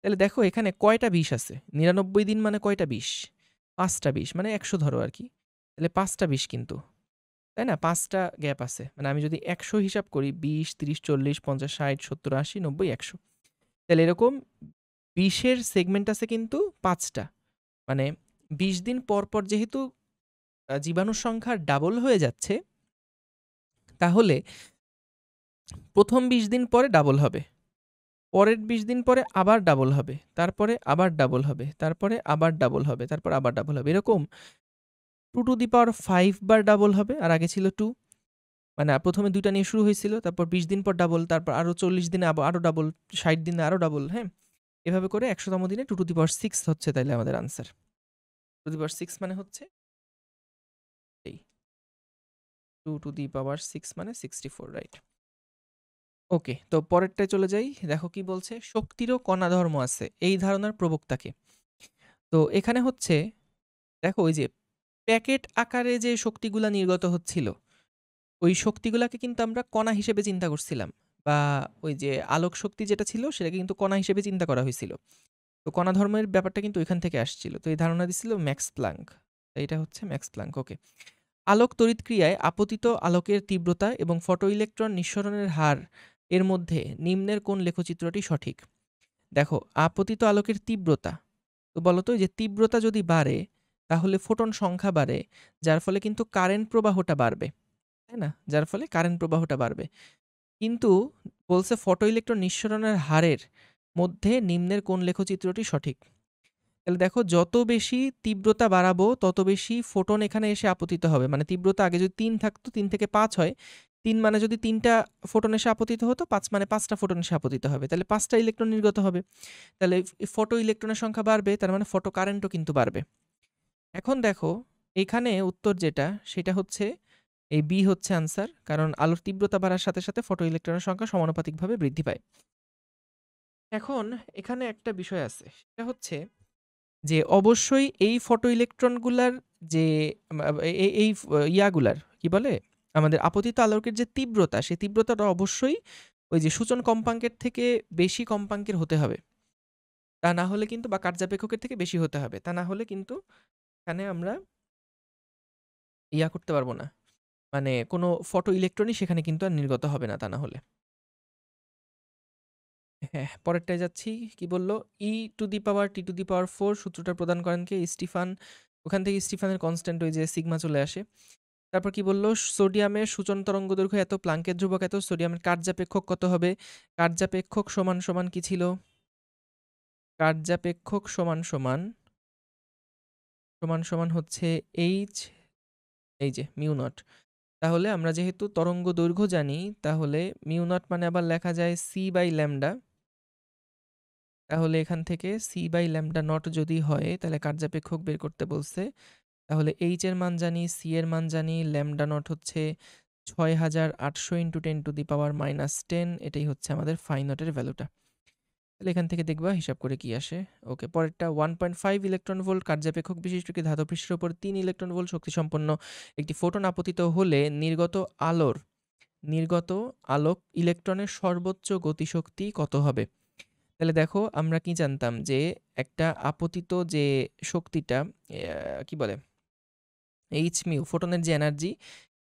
তাহলে দেখো এখানে কয়টা বিষ আছে নিরানব্বই দিন মানে কয়টা বিষ পাঁচটা বিষ মানে একশো ধরো আর কি তাহলে পাঁচটা বিষ কিন্তু তাই না পাঁচটা গ্যাপ আছে মানে আমি যদি একশো হিসাব করি বিশ তিরিশ চল্লিশ পঞ্চাশ ষাট সত্তর আশি নব্বই একশো তাহলে এরকম বিশের সেগমেন্ট আছে কিন্তু পাঁচটা মানে বিশ দিন পর পর যেহেতু জীবাণুর সংখ্যা ডাবল হয়ে যাচ্ছে তাহলে প্রথম বিশ দিন পরে ডাবল হবে পরের বিশ দিন পরে আবার ডাবল হবে তারপরে আবার ডাবল হবে তারপরে আবার ডাবল হবে তারপর আবার ডাবল হবে এরকম two to the power five বার ডাবল হবে আর আগে ছিল টু মানে প্রথমে দুইটা নিয়ে শুরু হয়েছিল তারপর বিশ দিন পর ডাবল তারপর আরও চল্লিশ দিনে আবার আরও ডাবল ষাট দিনে আরও ডাবল হ্যাঁ এভাবে করে একশোতম দিনে two to the power six হচ্ছে তাইলে আমাদের answer two the power six মানে হচ্ছে এই two to the power six মানে সিক্সটি ফোর রাইট ওকে তো পরেরটায় চলে যাই দেখো কি বলছে শক্তিরও কণা ধর্ম আছে এই ধারণার প্রবক্তাকে তো এখানে হচ্ছে দেখো ওই যে প্যাকেট আকারে যে শক্তিগুলা নির্গত হচ্ছিল ওই শক্তিগুলাকে কিন্তু আমরা কণা হিসেবে চিন্তা করছিলাম বা ওই যে আলোক শক্তি যেটা ছিল সেটাকে কিন্তু কণা হিসেবে চিন্তা করা হয়েছিল তো কণা ধর্মের ব্যাপারটা কিন্তু ওইখান থেকে আসছিল তো এই ধারণা দিছিল ম্যাক্স প্লাঙ্ক এটা হচ্ছে ম্যাক্স প্লাঙ্ক ওকে আলোক তড়িৎ ক্রিয়ায় আপতিত আলোকের তীব্রতা এবং ফটো ইলেকট্রন নিঃসরণের হার এর মধ্যে নিম্নের কোন লেখচিত্রটি সঠিক দেখো আপতিত আলোকের তীব্রতা তো বলতো যে তীব্রতা যদি বাড়ে তাহলে ফোটন সংখ্যা বাড়ে যার ফলে কিন্তু কারেন্ট প্রবাহটা বাড়বে তাই না যার ফলে কারেন্ট প্রবাহটা বাড়বে কিন্তু বলছে ফটো ইলেকট্রন নিঃসরণের হারের মধ্যে নিম্নের কোন লেখচিত্রটি সঠিক তাহলে দেখো যত বেশি তীব্রতা বাড়াবো তত বেশি ফোটন এখানে এসে আপতিত হবে মানে তীব্রতা আগে যদি তিন থাকতো তিন থেকে পাঁচ হয় তিন মানে যদি তিনটা ফোটন এসে আপতিত হতো পাঁচ মানে পাঁচটা ফোটন এসে আপতিত হবে তাহলে পাঁচটা ইলেকট্রন নির্গত হবে তাহলে ফটো ইলেকট্রনের সংখ্যা বাড়বে তার মানে ফটো কারেন্টও কিন্তু বাড়বে এখন দেখো এখানে উত্তর যেটা সেটা হচ্ছে এই বি হচ্ছে আনসার কারণ আলোর তীব্রতা বাড়ার সাথে সাথে ফটো ইলেকট্রনের সংখ্যা সমানুপাতিকভাবে বৃদ্ধি পায় এখন এখানে একটা বিষয় আছে সেটা হচ্ছে যে অবশ্যই এই ফটো ইলেকট্রনগুলার যে এই ইয়াগুলার কি বলে আমাদের আপতিত আলোকের যে তীব্রতা সেই তীব্রতাটা অবশ্যই ওই যে সূচন কম্পাঙ্কের থেকে বেশি কম্পাঙ্কের হতে হবে তা না হলে কিন্তু বা কার্যাপেক্ষকের থেকে বেশি হতে হবে তা না হলে কিন্তু এখানে আমরা ইয়া করতে পারবো না মানে কোনো ফটো ইলেকট্রনই সেখানে কিন্তু আর নির্গত হবে না তা না হলে হ্যাঁ পরেরটায় যাচ্ছি কি বললো E to the power T to the power four সূত্রটা প্রদান করেন কে স্টিফান ওখান থেকে স্টিফানের কনস্ট্যান্ট ওই যে সিগমা চলে আসে তারপর কি বললো সোডিয়ামের সূচন তরঙ্গ দৈর্ঘ্য এত প্লাঙ্কের ধ্রুবক এত সোডিয়ামের কার্যাপেক্ষক কত হবে কার্যাপেক্ষক সমান সমান কি ছিল কার্যাপেক্ষক সমান সমান সমান সমান হচ্ছে এইচ এই যে মিউ নট তাহলে আমরা যেহেতু তরঙ্গ দৈর্ঘ্য জানি তাহলে মিউ নট মানে আবার লেখা যায় সি বাই ল্যামডা তাহলে এখান থেকে সি বাই ল্যামডা নট যদি হয় তাহলে কার্যাপেক্ষক বের করতে বলছে তাহলে এইচ এর মান জানি সি এর মান জানি ল্যামডা নট হচ্ছে ছয় হাজার আটশো into ten to the power minus ten এটাই হচ্ছে আমাদের ফাইনটের ভ্যালুটা তাহলে এখান থেকে দেখবা হিসাব করে কি আসে ওকে পরেরটা one point five electron volt কার্যাপেক্ষক বিশিষ্ট একটি ধাতব পৃষ্ঠের উপর তিন ইলেকট্রন ভোল্ট শক্তিসম্পন্ন একটি ফোটন আপতিত হলে নির্গত আলোর নির্গত আলোক ইলেকট্রনের সর্বোচ্চ গতিশক্তি কত হবে তাহলে দেখো আমরা কি জানতাম যে একটা আপতিত যে শক্তিটা কি বলে এইচ মিউ ফোটনের যে এনার্জি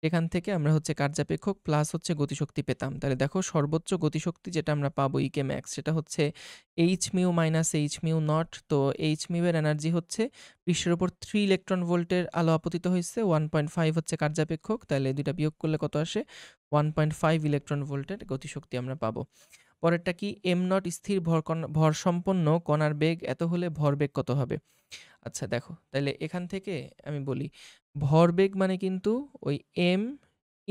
এখান থেকে আমরা হচ্ছে কার্যাপেক্ষক প্লাস হচ্ছে গতিশক্তি পেতাম তাহলে দেখো সর্বোচ্চ গতিশক্তি যেটা আমরা পাবো ইকে e ম্যাক্স সেটা হচ্ছে H mu minus H mu naught তো এইচ মিউয়ের এনার্জি হচ্ছে পৃষ্ঠের ওপর থ্রি ইলেকট্রন ভোল্টের আলো আপতিত হয়েছে ওয়ান পয়েন্ট ফাইভ হচ্ছে কার্যাপেক্ষক তাহলে দুইটা বিয়োগ করলে কত আসে ওয়ান পয়েন্ট ফাইভ ইলেকট্রন ভোল্টের গতিশক্তি আমরা পাবো পরেরটা কি এম নট স্থির ভর ভর সম্পন্ন কণার বেগ এত হলে ভর বেগ কত হবে আচ্ছা দেখো তাহলে এখান থেকে আমি বলি ভরবেগ মানে কিন্তু ওই এম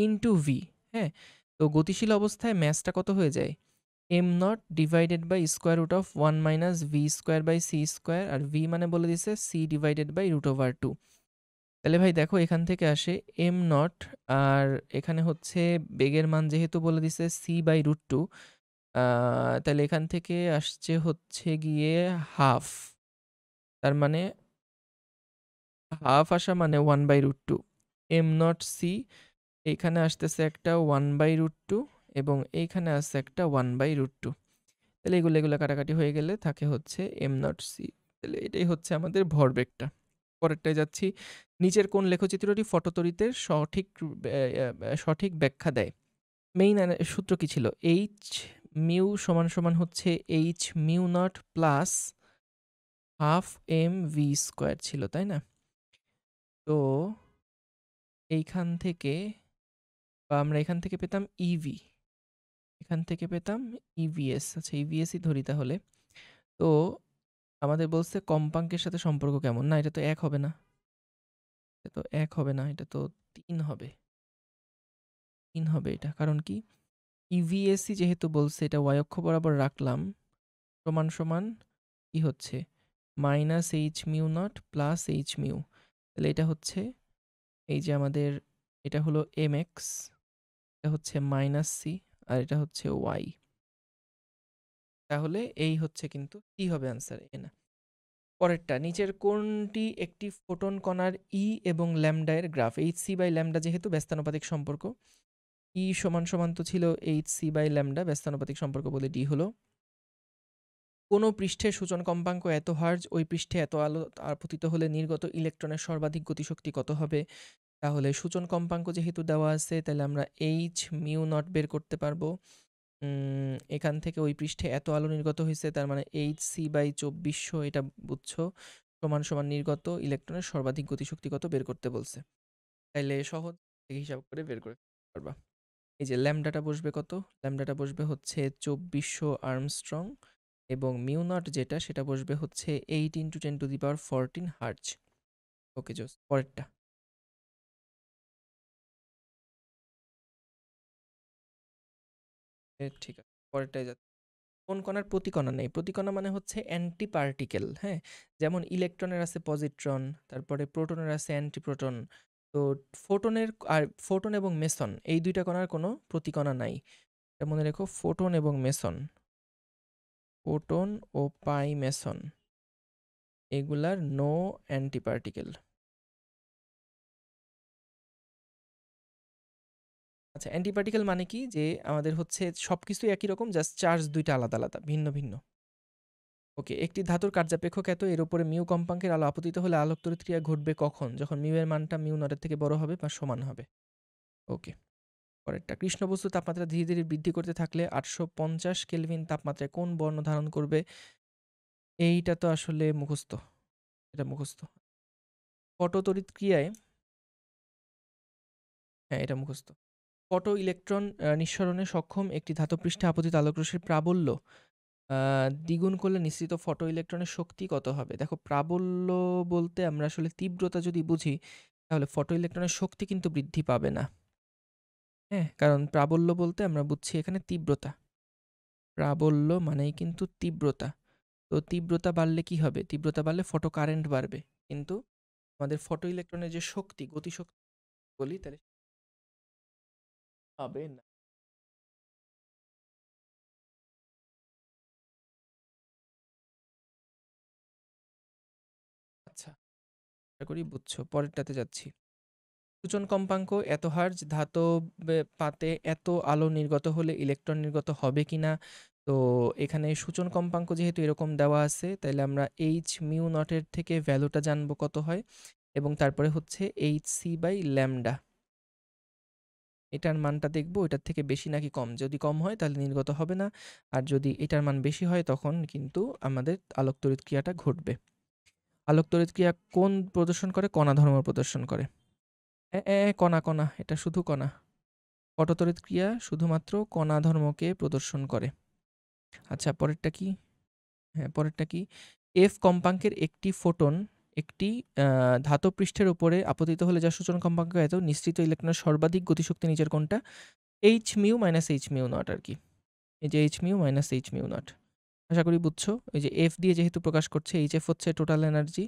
ইন্টু ভি হ্যাঁ তো গতিশীল অবস্থায় ম্যাচটা কত হয়ে যায় M not divided by square root of one minus V square by C square আর ভি মানে বলে দিছে C divided by root over two তাহলে ভাই দেখো এখান থেকে আসে এম নট আর এখানে হচ্ছে বেগের মান যেহেতু বলে দিছে সি বাই রুট টু তাহলে এখান থেকে আসছে হচ্ছে গিয়ে হাফ তার মানে হাফ আসা মানে one by root two M not C এইখানে আসতেছে একটা ওয়ান বাই রুট টু এবং এইখানে আসছে একটা ওয়ান বাই রুট টু তাহলে এগুলো এগুলো কাটাকাটি হয়ে গেলে থাকে হচ্ছে এম নট সি তাহলে এটাই হচ্ছে আমাদের ভরবেগটা পরেরটায় যাচ্ছি নিচের কোন লেখচিত্রটি ফটোতরিতে সঠিক সঠিক ব্যাখ্যা দেয় মেইন সূত্র কি ছিল এইচ মিউ সমান সমান হচ্ছে H mu not plus half M V square ছিল তাই না তো এইখান থেকে বা আমরা এখান থেকে পেতাম ইভি e এখান থেকে পেতাম ইভিএস e আচ্ছা ইভিএসই e ধরি তাহলে তো আমাদের বলছে কম্পাঙ্কের সাথে সম্পর্ক কেমন না এটা তো এক হবে না এটা তো এক হবে না এটা তো তিন হবে তিন হবে এটা কারণ কি ইভিএসি যেহেতু বলছে এটা ওয়াই অক্ষ বরাবর রাখলাম সমান সমান কি হচ্ছে minus H mu not plus H mu তাহলে এটা হচ্ছে এই যে আমাদের এটা হলো এম এক্স এটা হচ্ছে মাইনাস সি আর এটা হচ্ছে ওয়াই তাহলে এই হচ্ছে কিন্তু কি হবে অ্যান্সার এ না পরেরটা নিচের কোনটি একটি ফোটন কণার ই e এবং ল্যামডায়ের graph H C by lambda যেহেতু ব্যস্তানুপাতিক সম্পর্ক ই e সমান সমান তো ছিল এইচ সি বাই ল্যামডা ব্যস্তানুপাতিক সম্পর্ক বলে ডি হলো কোনো পৃষ্ঠের সূচন কম্পাঙ্ক এত হার্জ ওই পৃষ্ঠে এত আলো আপতিত হলে নির্গত ইলেকট্রনের সর্বাধিক গতিশক্তি কত হবে তাহলে সূচন কম্পাঙ্ক যেহেতু দেওয়া আছে তাহলে আমরা এইচ মিউ নট বের করতে পারবো এখান থেকে ওই পৃষ্ঠে এত আলো নির্গত হয়েছে তার মানে এইচ সি বাই চব্বিশশো এটা বুঝছো সমান সমান নির্গত ইলেকট্রনের সর্বাধিক গতিশক্তি কত বের করতে বলছে তাইলে সহজ থেকে হিসাব করে বের করে পারবা এই যে ল্যামডাটা বসবে কত ল্যামডাটা বসবে হচ্ছে চব্বিশশো আর্মস্ট্রং এবং মিউ নট যেটা সেটা বসবে হচ্ছে eight into ten to the power fourteen hertz okay জোস পরেরটা ঠিক আছে পরেরটাই যাচ্ছে কোন কণার প্রতিকণা নেই প্রতিকণা মানে হচ্ছে অ্যান্টি পার্টিকেল হ্যাঁ যেমন ইলেকট্রনের আছে পজিট্রন তারপরে প্রোটনের আছে অ্যান্টিপ্রোটন তো ফোটনের আর ফোটন এবং মেসন এই দুইটা কণার কোনো প্রতিকণা নাই মনে রেখো ফোটন এবং মেসন ওটোন ও পাই এগুলার নো অ্যান্টিপার্টিকেল আচ্ছা অ্যান্টিপার্টিকেল মানে কি যে আমাদের হচ্ছে সব কিছুই একই রকম জাস্ট চার্জ দুইটা আলাদা আলাদা ভিন্ন ভিন্ন ওকে একটি ধাতুর কার্যাপেক্ষ খ্যাত এর উপরে মিউ কম্পাঙ্কের আলো আপতিত হলে আলোক তরিক্রিয়া ঘটবে কখন যখন মিউ এর মানটা মিউ নটের থেকে বড় হবে বা সমান হবে ওকে পরেরটা কৃষ্ণবস্তু তাপমাত্রা ধীরে ধীরে বৃদ্ধি করতে থাকলে আটশো পঞ্চাশ কেলভিন তাপমাত্রায় কোন বর্ণ ধারণ করবে এইটা তো আসলে মুখস্থ এটা মুখস্থ ফটোতড়িৎ ক্রিয়ায় হ্যাঁ এটা মুখস্থ পটো ইলেকট্রন নিঃসরণে সক্ষম একটি ধাতব পৃষ্ঠে আপতিত আলোকরশ্মির প্রাবল্য দ্বিগুণ করলে নিশ্চিত ফটো ইলেকট্রনের শক্তি কত হবে দেখো প্রাবল্য বলতে আমরা আসলে তীব্রতা যদি বুঝি তাহলে ফটো ইলেকট্রনের শক্তি কিন্তু বৃদ্ধি পাবে না হ্যাঁ কারণ প্রাবল্য বলতে আমরা বুঝছি এখানে তীব্রতা প্রাবল্য মানেই কিন্তু তীব্রতা তো তীব্রতা বাড়লে কি হবে তীব্রতা বাড়লে ফটো কারেন্ট বাড়বে কিন্তু আমাদের ফটো ইলেকট্রনের যে শক্তি গতিশক্তি বলি তাহলে হবে না আচ্ছা আশা করি বুঝছো পরেরটাতে যাচ্ছি সূচন কম্পাঙ্ক এত হার্জ ধাতব পাতে এত আলো নির্গত হলে ইলেকট্রন নির্গত হবে কি না তো এখানে সূচন কম্পাঙ্ক যেহেতু এরকম দেওয়া আছে তাহলে আমরা এইচ মিউ নটের থেকে ভ্যালুটা জানবো কত হয় এবং তারপরে হচ্ছে এইচ সি বাই ল্যামডা এটার মানটা দেখবো এটার থেকে বেশি নাকি কম যদি কম হয় তাহলে নির্গত হবে না আর যদি এটার মান বেশি হয় তখন কিন্তু আমাদের আলোক তড়িৎ ক্রিয়াটা ঘটবে আলোক তড়িৎ ক্রিয়া কোন প্রদর্শন করে কণা ধর্ম প্রদর্শন করে এ কণা কণা এটা শুধু কণা কটতরিত ক্রিয়া শুধুমাত্র কণা ধর্মকে প্রদর্শন করে আচ্ছা পরেরটা কি হ্যাঁ পরেরটা কি এফ কম্পাঙ্কের একটি ফোটন একটি ধাতব পৃষ্ঠের উপরে আপতিত হলে যা সূচন কম্পাঙ্ক এত নিশ্চিত ইলেকট্রনের সর্বাধিক গতিশক্তি নিজের কোনটা H mu minus H mu not আর কি এই যে H mu minus H mu not আশা করি বুঝছো এই যে এফ দিয়ে যেহেতু প্রকাশ করছে এইচ এফ হচ্ছে টোটাল এনার্জি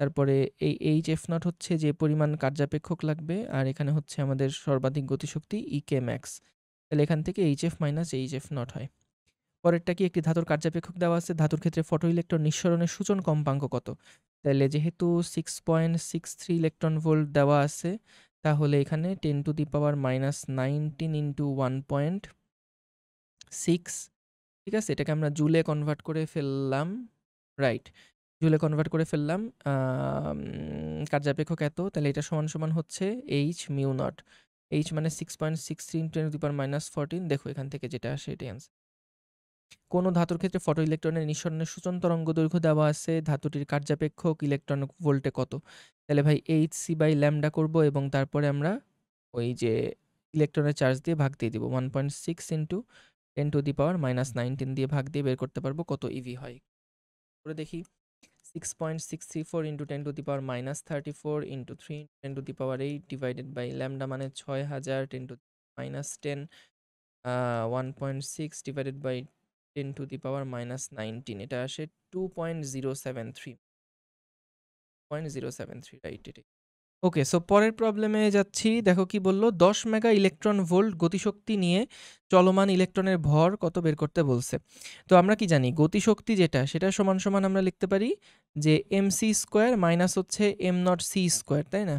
তারপরে এই এইচ এফ নট হচ্ছে যে পরিমাণ কার্যাপেক্ষক লাগবে আর এখানে হচ্ছে আমাদের সর্বাধিক গতিশক্তি ইকে e ম্যাক্স তাহলে এখান থেকে H F minus H F not হয় পরেরটা কি একটি ধাতুর কার্যাপেক্ষক দেওয়া আছে ধাতুর ক্ষেত্রে ফটো ইলেকট্রন নিঃসরণের সূচন কম্পাঙ্ক কত তাহলে যেহেতু six point six three electron volt দেওয়া আছে তাহলে এখানে ten to the power minus nineteen into one point six ঠিক আছে এটাকে আমরা জুলে কনভার্ট করে ফেললাম রাইট জুলে কনভার্ট করে ফেললাম কার্যাপেক্ষক এত তাহলে এটা সমান সমান হচ্ছে এইচ মিউ নট এইচ মানে six point six three ten per minus fourteen দেখো এখান থেকে যেটা আসে এটাই অ্যান্সার কোনো ধাতুর ক্ষেত্রে ফটো ইলেকট্রনের নিঃসরণের সূচন তরঙ্গ দৈর্ঘ্য দেওয়া আছে ধাতুটির কার্যাপেক্ষক ইলেকট্রন ভোল্টে কত তাহলে ভাই এইচ সি বাই ল্যামডা করবো এবং তারপরে আমরা ওই যে ইলেকট্রনের চার্জ দিয়ে ভাগ দিয়ে দিব one point six into ten to the power minus nineteen দিয়ে ভাগ দিয়ে বের করতে পারবো কত ইভি e হয় করে দেখি six point six three four into ten to the power minus thirty four into three ten to the power eight divided by lambda মানে ছয় হাজার ten to minus ten one point six divided by ten to the power minus nineteen এটা আসে two point zero seven three point zero seven three right এটাই okay so পরের প্রবলেমে যাচ্ছি দেখো কি বললো দশ মেগা ইলেকট্রন ভোল্ট গতিশক্তি নিয়ে চলমান ইলেকট্রনের ভর কত বের করতে বলছে তো আমরা কি জানি গতিশক্তি যেটা সেটা সমান সমান আমরা লিখতে পারি যে এম সি স্কোয়ার মাইনাস হচ্ছে এম নট সি স্কোয়ার তাই না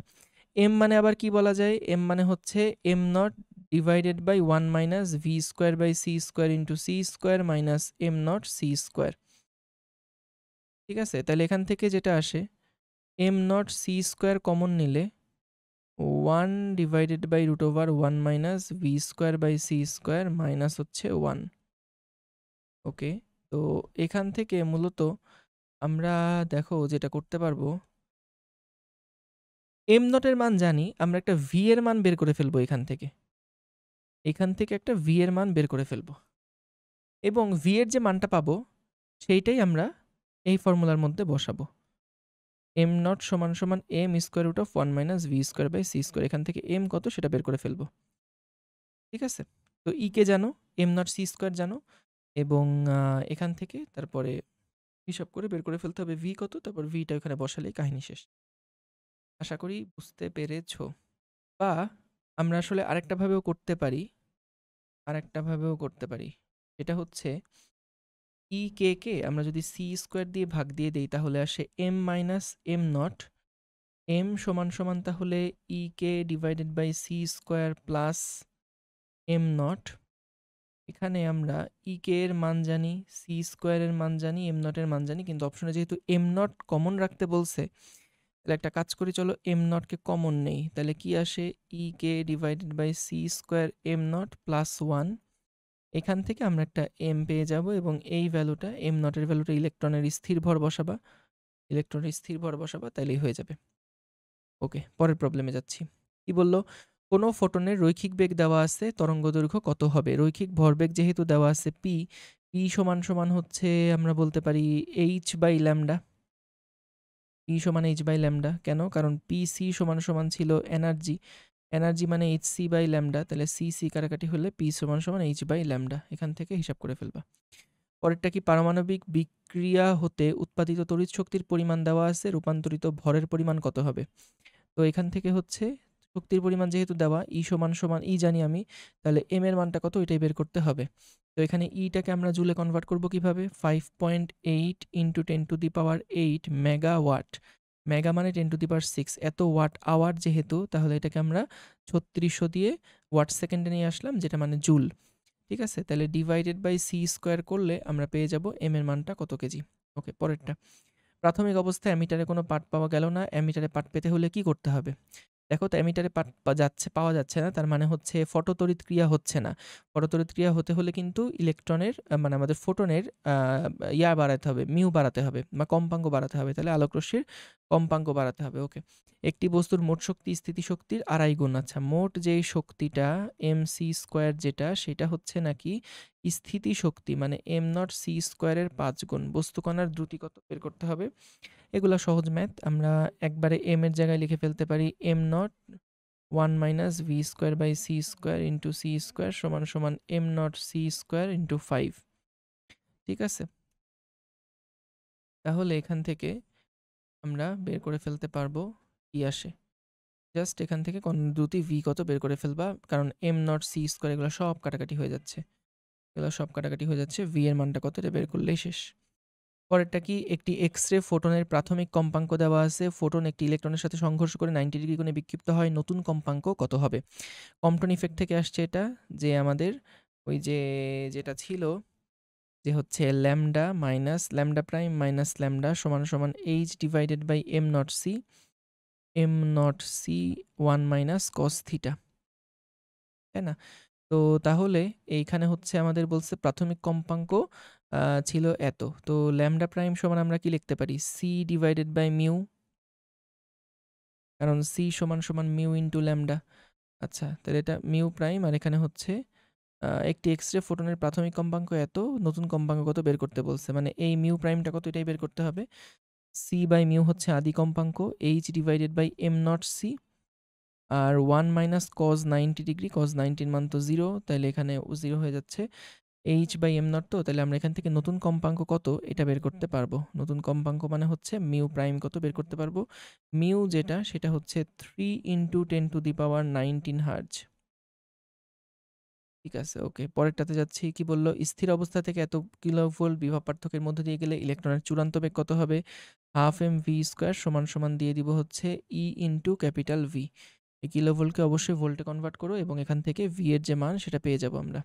এম মানে আবার কি বলা যায় এম মানে হচ্ছে M not divided by one minus V square by C square into C square minus M not C square ঠিক আছে তাহলে এখান থেকে যেটা আসে M not C square common নিলে one divided by root over one minus V square by C square minus হচ্ছে one okay তো এখান থেকে মূলত আমরা দেখো যেটা করতে পারবো এম নটের মান জানি আমরা একটা ভি এর মান বের করে ফেলবো এখান থেকে এখান থেকে একটা ভি এর মান বের করে ফেলবো এবং ভি এর যে মানটা পাবো সেইটাই আমরা এই ফর্মুলার মধ্যে বসাবো এম নট সমান সমান M square root of one minus V square by C square এখান থেকে এম কত সেটা বের করে ফেলবো ঠিক আছে তো ই e কে জানো এম নট সি স্কোয়ার জানো এবং এখান থেকে তারপরে হিসাব করে বের করে ফেলতে হবে ভি কত তারপর ভিটা ওখানে বসালেই কাহিনী শেষ আশা করি বুঝতে পেরেছ বা আমরা আসলে আরেকটাভাবেও করতে পারি আরেকটাভাবেও করতে পারি এটা হচ্ছে ই কে কে আমরা যদি সি স্কোয়ার দিয়ে ভাগ দিয়ে দিই তাহলে আসে M minus M not M সমান সমান তাহলে E K divided by C square plus M not এখানে আমরা ই কে এর মান জানি সি স্কোয়ারের মান জানি এম নটের মান জানি কিন্তু অপশনে যেহেতু এম নট কমন রাখতে বলছে তাহলে একটা কাজ করি চলো এম নটকে কমন নেই তাহলে কি আসে E K divided by C square M not plus one এখান থেকে আমরা একটা এম পেয়ে যাব এবং এই ভ্যালুটা এম নটের ভ্যালুটা ইলেকট্রনের স্থির ভর বসাবা ইলেকট্রনের স্থির ভর বসাবা তাইলেই হয়ে যাবে ওকে পরের প্রবলেমে যাচ্ছি কি বললো কোনো ফোটনের রৈখিক বেগ দেওয়া আছে তরঙ্গ দৈর্ঘ্য কত হবে রৈখিক ভরবেগ যেহেতু দেওয়া আছে পি পি সমান সমান হচ্ছে আমরা বলতে পারি এইচ বাই ল্যামডা পি সমান এইচ বাই ল্যামডা কেন কারণ পি সি সমান সমান ছিল এনার্জি এনার্জি মানে এইচ সি বাই ল্যামডা তাহলে সি সি কাটাকাটি হলে পি সমান সমান এইচ বাই ল্যামডা এখান থেকে হিসাব করে ফেলবা পরেরটা কি পারমাণবিক বিক্রিয়া হতে উৎপাদিত তড়িৎ শক্তির পরিমাণ দেওয়া আছে রূপান্তরিত ভরের পরিমাণ কত হবে তো এখান থেকে হচ্ছে শক্তির পরিমাণ যেহেতু দেওয়া ই e সমান সমান ই e জানি আমি তাহলে এম এর মানটা কত এটাই বের করতে হবে তো এখানে ইটাকে e আমরা জুলে কনভার্ট করব কিভাবে five point eight into ten to the power eight megawatt mega মানে ten to the per six এত ওয়াট আওয়ার যেহেতু তাহলে এটাকে আমরা ছত্রিশশো দিয়ে ওয়াট সেকেন্ডে নিয়ে আসলাম যেটা মানে জুল ঠিক আছে তাহলে ডিভাইডেড বাই সি স্কোয়ার করলে আমরা পেয়ে যাব এম এর মানটা কত কেজি ওকে পরেরটা প্রাথমিক অবস্থায় অ্যামিটারে কোনো পাট পাওয়া গেল না অ্যামিটারে পাট পেতে হলে কি করতে হবে দেখো তো অ্যামিটারে পাট যাচ্ছে পাওয়া যাচ্ছে না তার মানে হচ্ছে ফটোতড়িৎ ক্রিয়া হচ্ছে না ফটোতড়িৎ ক্রিয়া হতে হলে কিন্তু ইলেকট্রনের মানে আমাদের ফোটনের ইয়া বাড়াতে হবে মিউ বাড়াতে হবে বা কম্পাঙ্গ বাড়াতে হবে তাহলে আলোক রশ্মির কম্পাঙ্ক বাড়াতে হবে ওকে একটি বস্তুর মোট শক্তি স্থিতি শক্তির আড়াই গুণ আচ্ছা মোট যে শক্তিটা এম সি স্কোয়ার যেটা সেটা হচ্ছে নাকি স্থিতি শক্তি মানে এম নট সি স্কোয়ারের পাঁচ গুণ বস্তুকণার দ্রুতি কত বের করতে হবে এগুলো সহজ ম্যাথ আমরা একবারে এম এর জায়গায় লিখে ফেলতে পারি M not one minus V square by C square into C square সমান সমান M not C square into five ঠিক আছে তাহলে এখান থেকে আমরা বের করে ফেলতে পারবো কি আসে জাস্ট এখান থেকে কোন দুটি ভি কত বের করে ফেলবা কারণ এম নট সি স্কোয়ার এগুলো সব কাটাকাটি হয়ে যাচ্ছে এগুলো সব কাটাকাটি হয়ে যাচ্ছে ভি এর মানটা কত এটা বের করলেই শেষ পরেরটা কি একটি এক্স রে ফোটনের প্রাথমিক কম্পাঙ্ক দেওয়া আছে ফোটন একটি ইলেকট্রনের সাথে সংঘর্ষ করে নাইনটি ডিগ্রি কোণে বিক্ষিপ্ত হয় নতুন কম্পাঙ্ক কত হবে কম্পটন ইফেক্ট থেকে আসছে এটা যে আমাদের ওই যে যেটা ছিল যে হচ্ছে lambda minus lambda prime minus lambda সমান সমান H divided by M not C M not C one minus cos theta তাই না তো তাহলে এইখানে হচ্ছে আমাদের বলছে প্রাথমিক কম্পাঙ্ক ছিল এত তো ল্যামডা প্রাইম সমান আমরা কি লিখতে পারি সি ডিভাইডেড বাই মিউ কারণ সি সমান সমান মিউ ইন্টু ল্যামডা আচ্ছা তাহলে এটা মিউ প্রাইম আর এখানে হচ্ছে একটি এক্স রে ফোটনের প্রাথমিক কম্পাঙ্ক এত নতুন কম্পাঙ্ক কত বের করতে বলছে মানে এই মিউ প্রাইমটা কত এটাই বের করতে হবে সি বাই মিউ হচ্ছে আদি কম্পাঙ্ক H divided by M not C আর one minus cos ninety degree cos নাইনটির মান তো জিরো তাহলে এখানে জিরো হয়ে যাচ্ছে এইচ বাই এম নট তো তাহলে আমরা এখান থেকে নতুন কম্পাঙ্ক কত এটা বের করতে পারবো নতুন কম্পাঙ্ক মানে হচ্ছে মিউ প্রাইম কত বের করতে পারবো মিউ যেটা সেটা হচ্ছে three into ten to the power nineteen hertz ঠিক আছে ওকে পরেরটাতে যাচ্ছি কি বললো স্থির অবস্থা থেকে এত কিলোভোল বিভব পার্থক্যের মধ্যে দিয়ে গেলে ইলেকট্রনের চূড়ান্ত বেগ কত হবে হাফ এম ভি স্কোয়ার সমান সমান দিয়ে দিব হচ্ছে ই ইন্টু ক্যাপিটাল ভি এই কিলোভোলকে অবশ্যই ভোল্টে কনভার্ট করো এবং এখান থেকে ভি এর যে মান সেটা পেয়ে যাব আমরা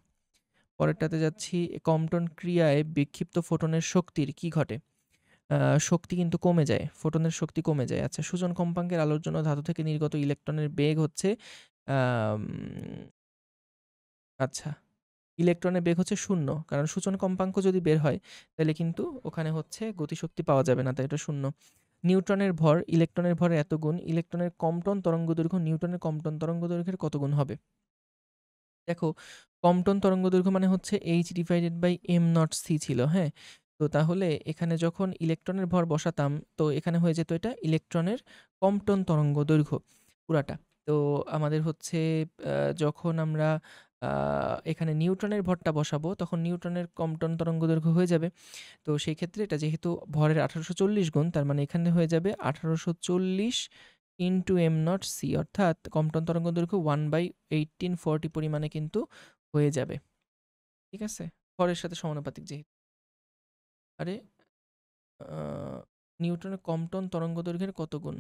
পরেরটাতে যাচ্ছি কম্পটন ক্রিয়ায় বিক্ষিপ্ত ফোটনের শক্তির কি ঘটে শক্তি কিন্তু কমে যায় ফোটনের শক্তি কমে যায় আচ্ছা সুজন কম্পাঙ্কের আলোর জন্য ধাতু থেকে নির্গত ইলেকট্রনের বেগ হচ্ছে আচ্ছা ইলেকট্রনের বেগ হচ্ছে শূন্য কারণ সূচন কম্পাঙ্ক যদি বের হয় তাহলে কিন্তু ওখানে হচ্ছে গতিশক্তি পাওয়া যাবে না তাই এটা শূন্য নিউট্রনের ভর ইলেকট্রনের ভরের এত গুণ ইলেকট্রনের কম্পটন তরঙ্গ দৈর্ঘ্য নিউটনের কম্পটন তরঙ্গ দৈর্ঘ্যের কত গুণ হবে দেখো কম্পটন তরঙ্গ দৈর্ঘ্য মানে হচ্ছে H divided by M not C ছিল হ্যাঁ তো তাহলে এখানে যখন ইলেকট্রনের ভর বসাতাম তো এখানে হয়ে যেত এটা ইলেকট্রনের কম্পটন তরঙ্গ দৈর্ঘ্য পুরাটা তো আমাদের হচ্ছে যখন আমরা এখানে নিউটনের ভরটা বসাবো তখন নিউটনের কম্পটন তরঙ্গ দৈর্ঘ্য হয়ে যাবে তো সেই ক্ষেত্রে এটা যেহেতু ভরের আঠারোশো চল্লিশ গুণ তার মানে এখানে হয়ে যাবে আঠারোশো চল্লিশ ইন্টু এম নট সি অর্থাৎ কম্পটন তরঙ্গ দৈর্ঘ্য ওয়ান বাই এইটিন ফোরটি পরিমাণে কিন্তু হয়ে যাবে ঠিক আছে ভরের সাথে সমানুপাতিক যেহেতু আরে নিউটনের কম্পটন তরঙ্গ দৈর্ঘ্যের কত গুণ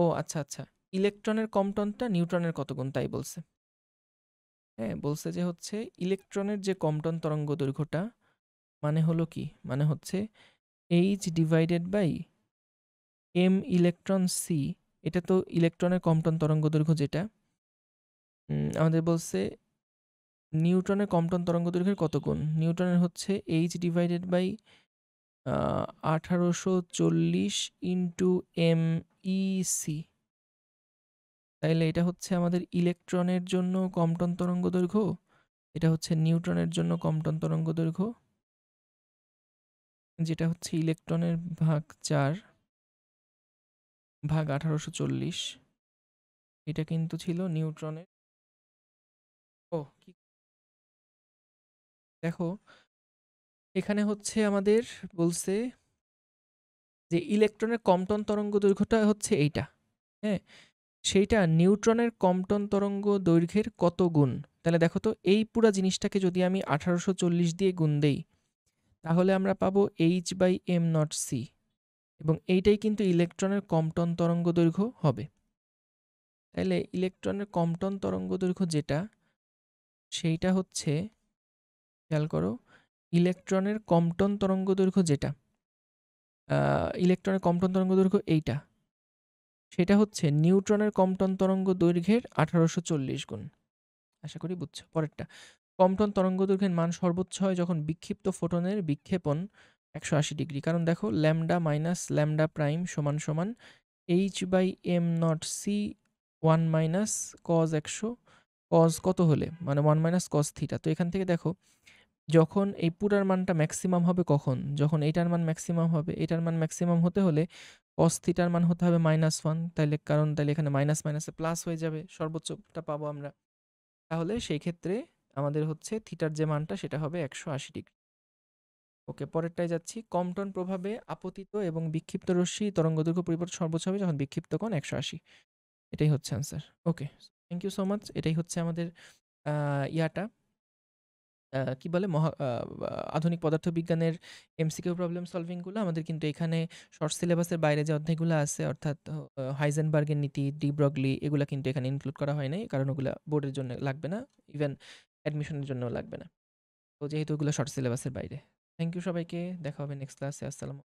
ও আচ্ছা আচ্ছা ইলেকট্রনের কম্পটনটা নিউটনের কত গুণ তাই বলছে হ্যাঁ বলছে যে হচ্ছে ইলেকট্রনের যে কম্পটন তরঙ্গ দৈর্ঘ্যটা মানে হলো কি মানে হচ্ছে H divided by M electron C এটা তো ইলেকট্রনের কম্পটন তরঙ্গ দৈর্ঘ্য যেটা আমাদের বলছে নিউটনের কম্পটন তরঙ্গ দৈর্ঘ্যের কত গুণ নিউটনের হচ্ছে এইচ ডিভাইডেড বাই আঠারোশো চল্লিশ ইন্টু এম ইসি তাইলে এটা হচ্ছে আমাদের ইলেকট্রনের জন্য কম্পটন তরঙ্গ দৈর্ঘ্য এটা হচ্ছে নিউট্রনের জন্য কম্পটন তরঙ্গ দৈর্ঘ্য যেটা হচ্ছে ইলেকট্রনের ভাগ চার ভাগ আঠারোশো চল্লিশ এটা কিন্তু ছিল নিউট্রনের ও কি দেখো এখানে হচ্ছে আমাদের বলছে যে ইলেকট্রনের কম্পটন তরঙ্গ দৈর্ঘ্যটা হচ্ছে এইটা হ্যাঁ সেইটা নিউট্রনের কম্পটন তরঙ্গ দৈর্ঘ্যের কত গুণ তাহলে দেখো তো এই পুরা জিনিসটাকে যদি আমি আঠারোশো দিয়ে গুণ দেই তাহলে আমরা পাবো H by M not C এবং এইটাই কিন্তু ইলেকট্রনের কম্পটন তরঙ্গ দৈর্ঘ্য হবে তাহলে ইলেকট্রনের কম্পটন তরঙ্গ দৈর্ঘ্য যেটা সেইটা হচ্ছে খেয়াল করো ইলেকট্রনের কম্পটন তরঙ্গ দৈর্ঘ্য যেটা ইলেকট্রনের কম্পটন তরঙ্গ দৈর্ঘ্য এইটা সেটা হচ্ছে নিউট্রনের কম্পটন তরঙ্গ দৈর্ঘ্যের আঠারোশো চল্লিশ গুণ আশা করি বুঝছো পরেরটা কম্পটন তরঙ্গ দৈর্ঘ্যের মান সর্বোচ্চ হয় যখন বিক্ষিপ্ত ফোটনের বিক্ষেপণ একশো আশি ডিগ্রি কারণ দেখো ল্যামডা মাইনাস ল্যামডা প্রাইম সমান সমান H by M not C one minus cos একশো কজ কত হলে মানে ওয়ান মাইনাস কজ থিটা তো এখান থেকে দেখো যখন এই পুরার মানটা ম্যাক্সিমাম হবে কখন যখন এইটার মান ম্যাক্সিমাম হবে এটার মান ম্যাক্সিমাম হতে হলে কস থিটার মান হতে হবে মাইনাস ওয়ান তাইলে কারণ তাইলে এখানে মাইনাস মাইনাসে প্লাস হয়ে যাবে সর্বোচ্চটা পাবো আমরা তাহলে সেই ক্ষেত্রে আমাদের হচ্ছে থিটার যে মানটা সেটা হবে একশো আশি ডিগ্রি ওকে পরেরটায় যাচ্ছি কমটন প্রভাবে আপতিত এবং বিক্ষিপ্ত রশ্মি তরঙ্গদৈর্ঘ্য পরিবর্তন সর্বোচ্চ হবে যখন বিক্ষিপ্ত কোণ একশো আশি এটাই হচ্ছে answer okay thank you so much এটাই হচ্ছে আমাদের ইয়াটা কি বলে মহা আধুনিক পদার্থবিজ্ঞানের এমসিকিউ প্রবলেম সলভিংগুলো আমাদের কিন্তু এখানে শর্ট সিলেবাসের বাইরে যে অধ্যায়গুলো আছে অর্থাৎ হাইজেনবার্গের নীতি, ডি ব্রগলি এগুলো কিন্তু এখানে ইনক্লুড করা হয় নাই। কারণ ওগুলো বোর্ডের জন্য লাগবে না। ইভেন অ্যাডমিশনের জন্য লাগবে না। তো যেহেতু ওগুলো শর্ট সিলেবাসের বাইরে। থ্যাংক ইউ সবাইকে। দেখা হবে নেক্সট ক্লাসে। আসসালামু